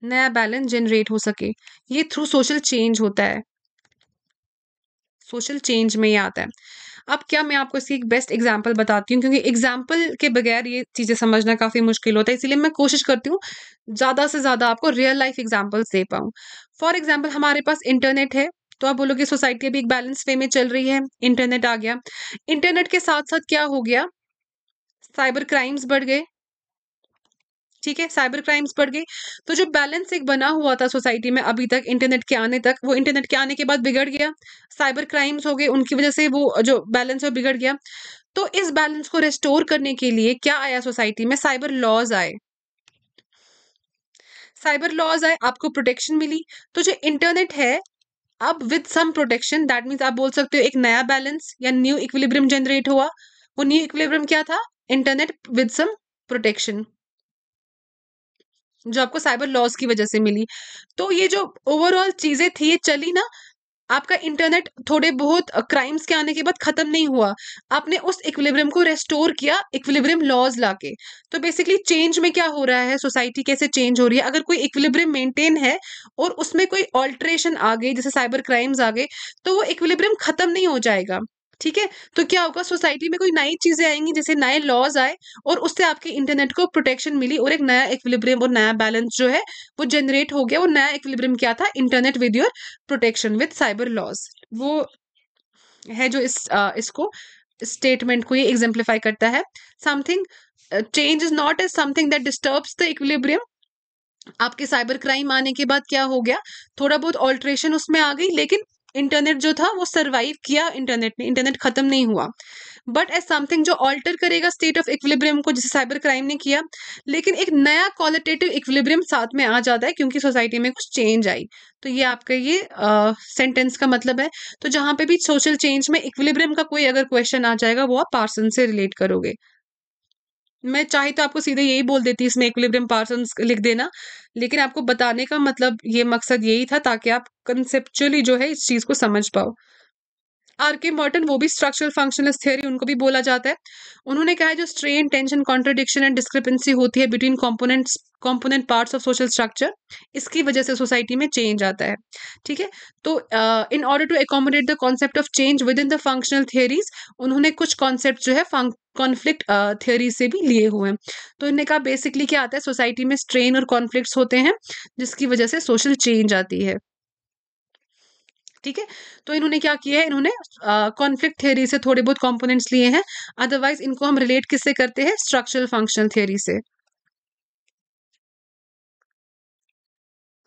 A: नया बैलेंस जनरेट हो सके ये थ्रू सोशल चेंज होता है सोशल चेंज में ही आता है अब क्या मैं आपको इसकी एक बेस्ट एग्जाम्पल बताती हूँ क्योंकि एग्जाम्पल के बगैर ये चीज़ें समझना काफ़ी मुश्किल होता है इसीलिए मैं कोशिश करती हूँ ज़्यादा से ज़्यादा आपको रियल लाइफ एग्जाम्पल्स दे पाऊँ फॉर एग्जाम्पल हमारे पास इंटरनेट है तो आप बोलोगे सोसाइटी अभी एक बैलेंस वे में चल रही है इंटरनेट आ गया इंटरनेट के साथ साथ क्या हो गया साइबर क्राइम्स बढ़ गए ठीक है साइबर क्राइम्स बढ़ गई तो जो बैलेंस एक बना हुआ था सोसाइटी में अभी तक इंटरनेट के आने तक वो इंटरनेट के आने के बाद बिगड़ गया साइबर क्राइम्स हो गए उनकी वजह से वो जो बैलेंस है बिगड़ गया तो इस बैलेंस को रिस्टोर करने के लिए क्या आया सोसाइटी में साइबर लॉज आए साइबर लॉज आए आपको प्रोटेक्शन मिली तो जो इंटरनेट है अब with some protection that means आप बोल सकते हो एक नया बैलेंस या न्यू इक्विलिब्रियम जनरेट हुआ वो न्यू इक्विलिब्रियम क्या था इंटरनेट विद सम प्रोटेक्शन जो आपको साइबर लॉस की वजह से मिली तो ये जो ओवरऑल चीज़ें थी ये चली ना आपका इंटरनेट थोड़े बहुत क्राइम्स के आने के बाद खत्म नहीं हुआ आपने उस इक्विलिब्रियम को रेस्टोर किया इक्विलिब्रियम लॉज लाके तो बेसिकली चेंज में क्या हो रहा है सोसाइटी कैसे चेंज हो रही है अगर कोई इक्विलिब्रियम मेंटेन है और उसमें कोई ऑल्ट्रेशन आ गई जैसे साइबर क्राइम्स आ गए तो वो इक्विलिब्रियम खत्म नहीं हो जाएगा ठीक है तो क्या होगा सोसाइटी में कोई नई चीज़ें आएंगी जैसे नए लॉज आए और उससे आपके इंटरनेट को प्रोटेक्शन मिली और एक नया इक्विलिब्रियम और नया बैलेंस जो है वो जनरेट हो गया वो नया इक्विलिब्रियम क्या था internet with your protection with cyber laws वो है जो इस आ, इसको स्टेटमेंट को ये एग्जाम्प्लीफाई करता है something change is not a something that disturbs the equilibrium आपके साइबर क्राइम आने के बाद क्या हो गया थोड़ा बहुत ऑल्ट्रेशन उसमें आ गई लेकिन इंटरनेट जो था वो सर्वाइव किया इंटरनेट ने इंटरनेट खत्म नहीं हुआ बट एज समथिंग जो ऑल्टर करेगा स्टेट ऑफ इक्विलिब्रियम को जिसे साइबर क्राइम ने किया लेकिन एक नया क्वालिटेटिव इक्विलिब्रियम साथ में आ जाता है क्योंकि सोसाइटी में कुछ चेंज आई तो ये आपका ये सेंटेंस uh, का मतलब है तो जहां पे भी सोशल चेंज में इक्विलिब्रियम का कोई अगर क्वेश्चन आ जाएगा वो आप पार्सन से रिलेट करोगे मैं चाहे तो आपको सीधे यही बोल देती इसमें इक्विलिब्रियम पार्सन लिख देना लेकिन आपको बताने का मतलब ये मकसद यही था ताकि आप कंसेप्चुअली जो है इस चीज़ को समझ पाओ आर के मॉर्टन वो भी स्ट्रक्चरल फंक्शनलिस्ट थ्योरी उनको भी बोला जाता है उन्होंने कहा है जो strain tension contradiction and discrepancy होती है between components component parts of social structure इसकी वजह से सोसाइटी में चेंज आता है ठीक है तो in order to accommodate the concept of change within the functional theories उन्होंने कुछ कॉन्सेप्ट जो है कॉन्फ्लिक्ट थ्योरी से भी लिए हुए हैं तो इन्हें कहा बेसिकली क्या आता है सोसाइटी में स्ट्रेन और कॉन्फ्लिक्ट होते हैं जिसकी वजह से सोशल चेंज आती है ठीक है तो इन्होंने क्या किया है इन्होंने कॉन्फ्लिक्ट थ्योरी से थोड़े बहुत कॉम्पोनेंट्स लिए हैं अदरवाइज इनको हम रिलेट किससे करते हैं स्ट्रक्चरल फंक्शनल थ्योरी से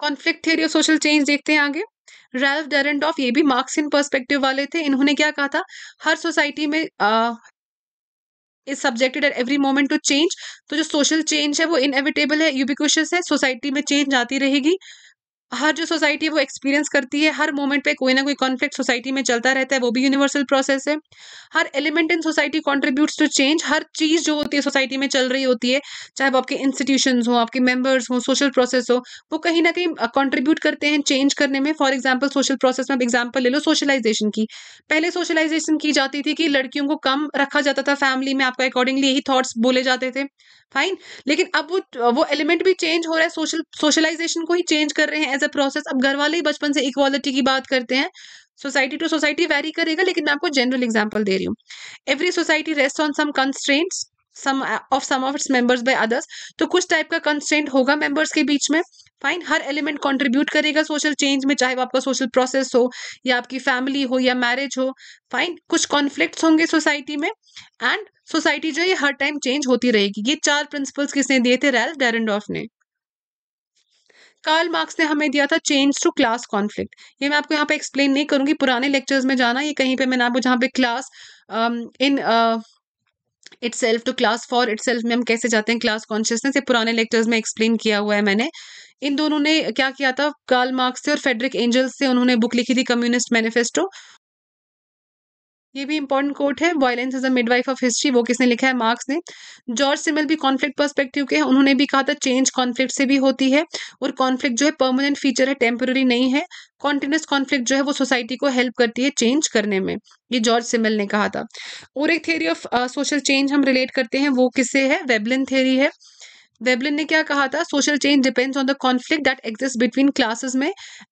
A: conflict theory of social change देखते हैं आगे रेल्फ ऑफ ये भी मार्क्स इन पर्सपेक्टिव वाले थे इन्होंने क्या कहा था हर सोसाइटी में is subjected at every moment to change तो जो सोशल चेंज है वो इनएविटेबल है यूबिक्विशियस है सोसाइटी में चेंज आती रहेगी हर जो सोसाइटी है वो एक्सपीरियंस करती है हर मोमेंट पे कोई ना कोई कॉन्फ्लिक्ट सोसाइटी में चलता रहता है वो भी यूनिवर्सल प्रोसेस है हर element in society contributes to change हर चीज़ जो होती है सोसाइटी में चल रही होती है चाहे वो आपके इंस्टीट्यूशन हो आपके मेम्बर्स हों सोशल प्रोसेस हो वो कहीं ना कहीं कॉन्ट्रीब्यूट करते हैं चेंज करने में फॉर एग्जाम्पल सोशल प्रोसेस में आप एग्जाम्पल ले लो सोशलाइजेशन की पहले सोशलाइजेशन की जाती थी कि लड़कियों को कम रखा जाता था फैमिली में आपका अकॉर्डिंगली यही थाट्स बोले जाते थे फाइन लेकिन अब वो वो एलिमेंट भी चेंज हो रहा है सोशल सोशलाइजेशन को ही चेंज कर रहे हैं एज अ प्रोसेस अब घर वाले ही बचपन से इक्वालिटी की बात करते हैं सोसाइटी टू सोसाइटी वेरी करेगा लेकिन मैं आपको जनरल एग्जाम्पल दे रही हूँ every society rest on some constraints some of some of its members by others तो कुछ टाइप का कंस्टेंट होगा मेंबर्स के बीच में फाइन हर एलिमेंट कंट्रीब्यूट करेगा सोशल चेंज में चाहे वो आपका सोशल प्रोसेस हो या आपकी फैमिली हो या मैरिज हो फाइन कुछ कॉन्फ्लिक्ट्स होंगे सोसाइटी में एंड सोसाइटी जो है हर टाइम चेंज होती रहेगी ये चार प्रिंसिपल्स किसने दिए थे रैल डेरेंडॉफ ने कार्ल मार्क्स ने हमें दिया था चेंज टू क्लास कॉन्फ्लिक्ट ये मैं आपको यहाँ पे एक्सप्लेन नहीं करूंगी पुराने लेक्चर्स में जाना ये कहीं पे मैंने आपको जहाँ पे class in itself to class for itself में हम कैसे जाते हैं क्लास कॉन्शियसनेस ये पुराने लेक्चर्स में एक्सप्लेन किया हुआ है मैंने इन दोनों ने क्या किया था कार्ल मार्क्स से और फेडरिक एंजल्स से उन्होंने बुक लिखी थी कम्युनिस्ट मैनिफेस्टो ये भी इंपॉर्टेंट कोट है violence is a midwife of history वो किसने लिखा है मार्क्स ने जॉर्ज सिमल भी कॉन्फ्लिक्ट पर्सपेक्टिव के उन्होंने भी कहा था चेंज कॉन्फ्लिक्ट से भी होती है और कॉन्फ्लिक्ट जो है परमानेंट फीचर है टेम्पोररी नहीं है कॉन्टिन्यूस कॉन्फ्लिक्ट जो है वो सोसाइटी को हेल्प करती है चेंज करने में ये जॉर्ज सिमल ने कहा था और एक थ्योरी ऑफ सोशल चेंज हम रिलेट करते हैं वो किससे है वेबलिन थ्योरी है वेबलिन ने क्या कहा था social change depends on the conflict that exist between classes में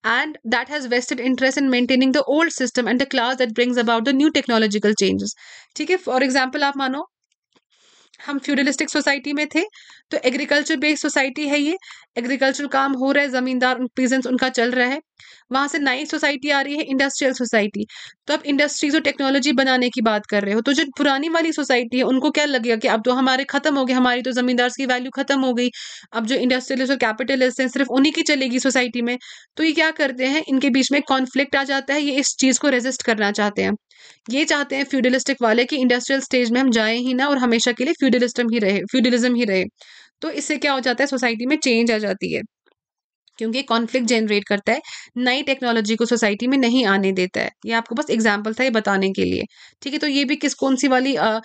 A: and that has vested interest in maintaining the old system and the class that brings about the new technological changes ठीक है for example आप मानो हम feudalistic society में थे तो agriculture based society है ये एग्रीकल्चर काम हो रहा है जमींदार पीजेंस उनका चल रहा है वहां से नई सोसाइटी आ रही है इंडस्ट्रियल सोसाइटी तो अब इंडस्ट्रीज और टेक्नोलॉजी बनाने की बात कर रहे हो तो जो पुरानी वाली सोसाइटी है उनको क्या लगेगा कि अब तो हमारे खत्म हो गए हमारी तो जमींदार की वैल्यू खत्म हो गई अब जो इंडस्ट्रियलिस्ट और कैपिटलिस्ट हैं सिर्फ उन्हीं की चलेगी सोसाइटी में तो ये क्या करते हैं इनके बीच में कॉन्फ्लिक्ट आ जाता है ये इस चीज़ को रेजिस्ट करना चाहते हैं ये चाहते हैं फ्यूडलिस्टिक वाले कि इंडस्ट्रियल स्टेज में हम जाएं ही ना और हमेशा के लिए फ्यूडलिस्टम ही रहे फ्यूडलिज्म ही रहे तो इससे क्या हो जाता है सोसाइटी में चेंज आ जाती है क्योंकि कॉन्फ्लिक्ट जनरेट करता है नई टेक्नोलॉजी को सोसाइटी में नहीं आने देता है ये आपको बस एग्जाम्पल था ये बताने के लिए ठीक है तो ये भी किस कौन सी वाली आ,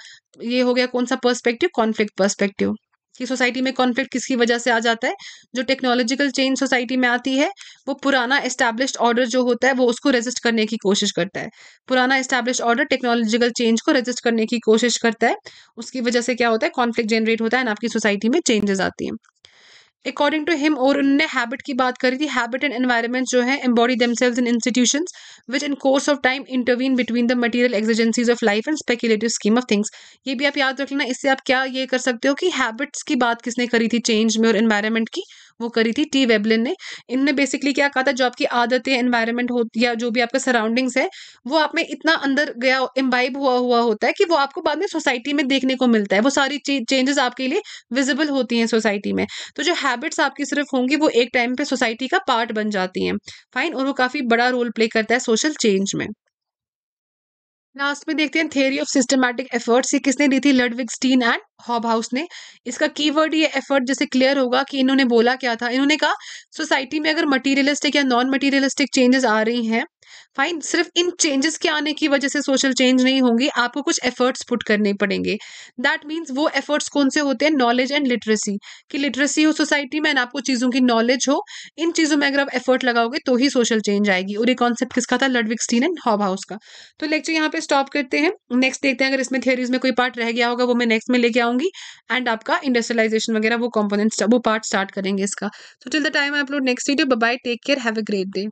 A: ये हो गया कौन सा पर्सपेक्टिव कॉन्फ्लिक्ट पर्सपेक्टिव कि सोसाइटी में कॉन्फ्लिक्ट किसकी वजह से आ जाता है जो टेक्नोलॉजिकल चेंज सोसाइटी में आती है वो पुराना इस्टेब्लिश ऑर्डर जो होता है वो उसको रेजिस्ट करने की कोशिश करता है पुराना इस्टेब्लिश ऑर्डर टेक्नोलॉजिकल चेंज को रेजिस्ट करने की कोशिश करता है उसकी वजह से क्या होता है कॉन्फ्लिक्ट जनरेट होता है ना आपकी सोसाइटी में चेंजेस आती हैं अकॉर्डिंग टू हिम और उन्होंने हैबिट की बात करी थी हैबिट एंड एनवायरमेंट जो है embody themselves in institution which in course of time intervene between the material exigencies of life and speculative scheme of things ये भी आप याद रख लेना इससे आप क्या ये कर सकते हो कि हैबिट्स की बात किसने करी थी चेंज में और एनवायरमेंट की वो करी थी टी वेबलिन ने इनने बेसिकली क्या कहा था जो आपकी आदतें एनवायरमेंट हो या जो भी आपका सराउंडिंग्स है वो आप में इतना अंदर गया इम्बाइब हुआ हुआ होता है कि वो आपको बाद में सोसाइटी में देखने को मिलता है वो सारी चेंजेस आपके लिए विजिबल होती हैं सोसाइटी में तो जो हैबिट्स आपकी सिर्फ होंगी वो एक टाइम पे सोसाइटी का पार्ट बन जाती हैं फाइन और वो काफ़ी बड़ा रोल प्ले करता है सोशल चेंज में लास्ट में देखते हैं थेरी ऑफ सिस्टमैटिक एफर्ट्स ये किसने दी थी स्टीन एंड हॉब हाउस ने इसका कीवर्ड ये एफर्ट जैसे क्लियर होगा कि इन्होंने बोला क्या था इन्होंने कहा सोसाइटी में अगर मटीरियलिस्टिक या नॉन मटीरियलिस्टिक चेंजेस आ रही हैं फाइन सिर्फ इन चेंजेस के आने की वजह से सोशल चेंज नहीं होंगी आपको कुछ एफर्ट्स पुट करने पड़ेंगे दैट मीन्स वो एफर्ट्स कौन से होते हैं नॉलेज एंड लिटरेसी कि लिटरेसी हो सोसाइटी में एंड आपको चीज़ों की नॉलेज हो इन चीज़ों में अगर आप एफर्ट लगाओगे तो ही सोशल चेंज आएगी और ये कॉन्सेप्ट किसका था Ludwig Stein and Hobhouse का तो लेक्चर यहाँ पे स्टॉप करते हैं नेक्स्ट देखते हैं अगर इसमें थियरीज में कोई पार्ट रह गया होगा वो मैं नेक्स्ट में लेके आऊंगी एंड आपका इंडस्ट्रियलाइजेशन वगैरह वो कॉम्पोनेंट्स वो पार्ट स्टार्ट करेंगे इसका so till the time I upload next video bye take care have a great day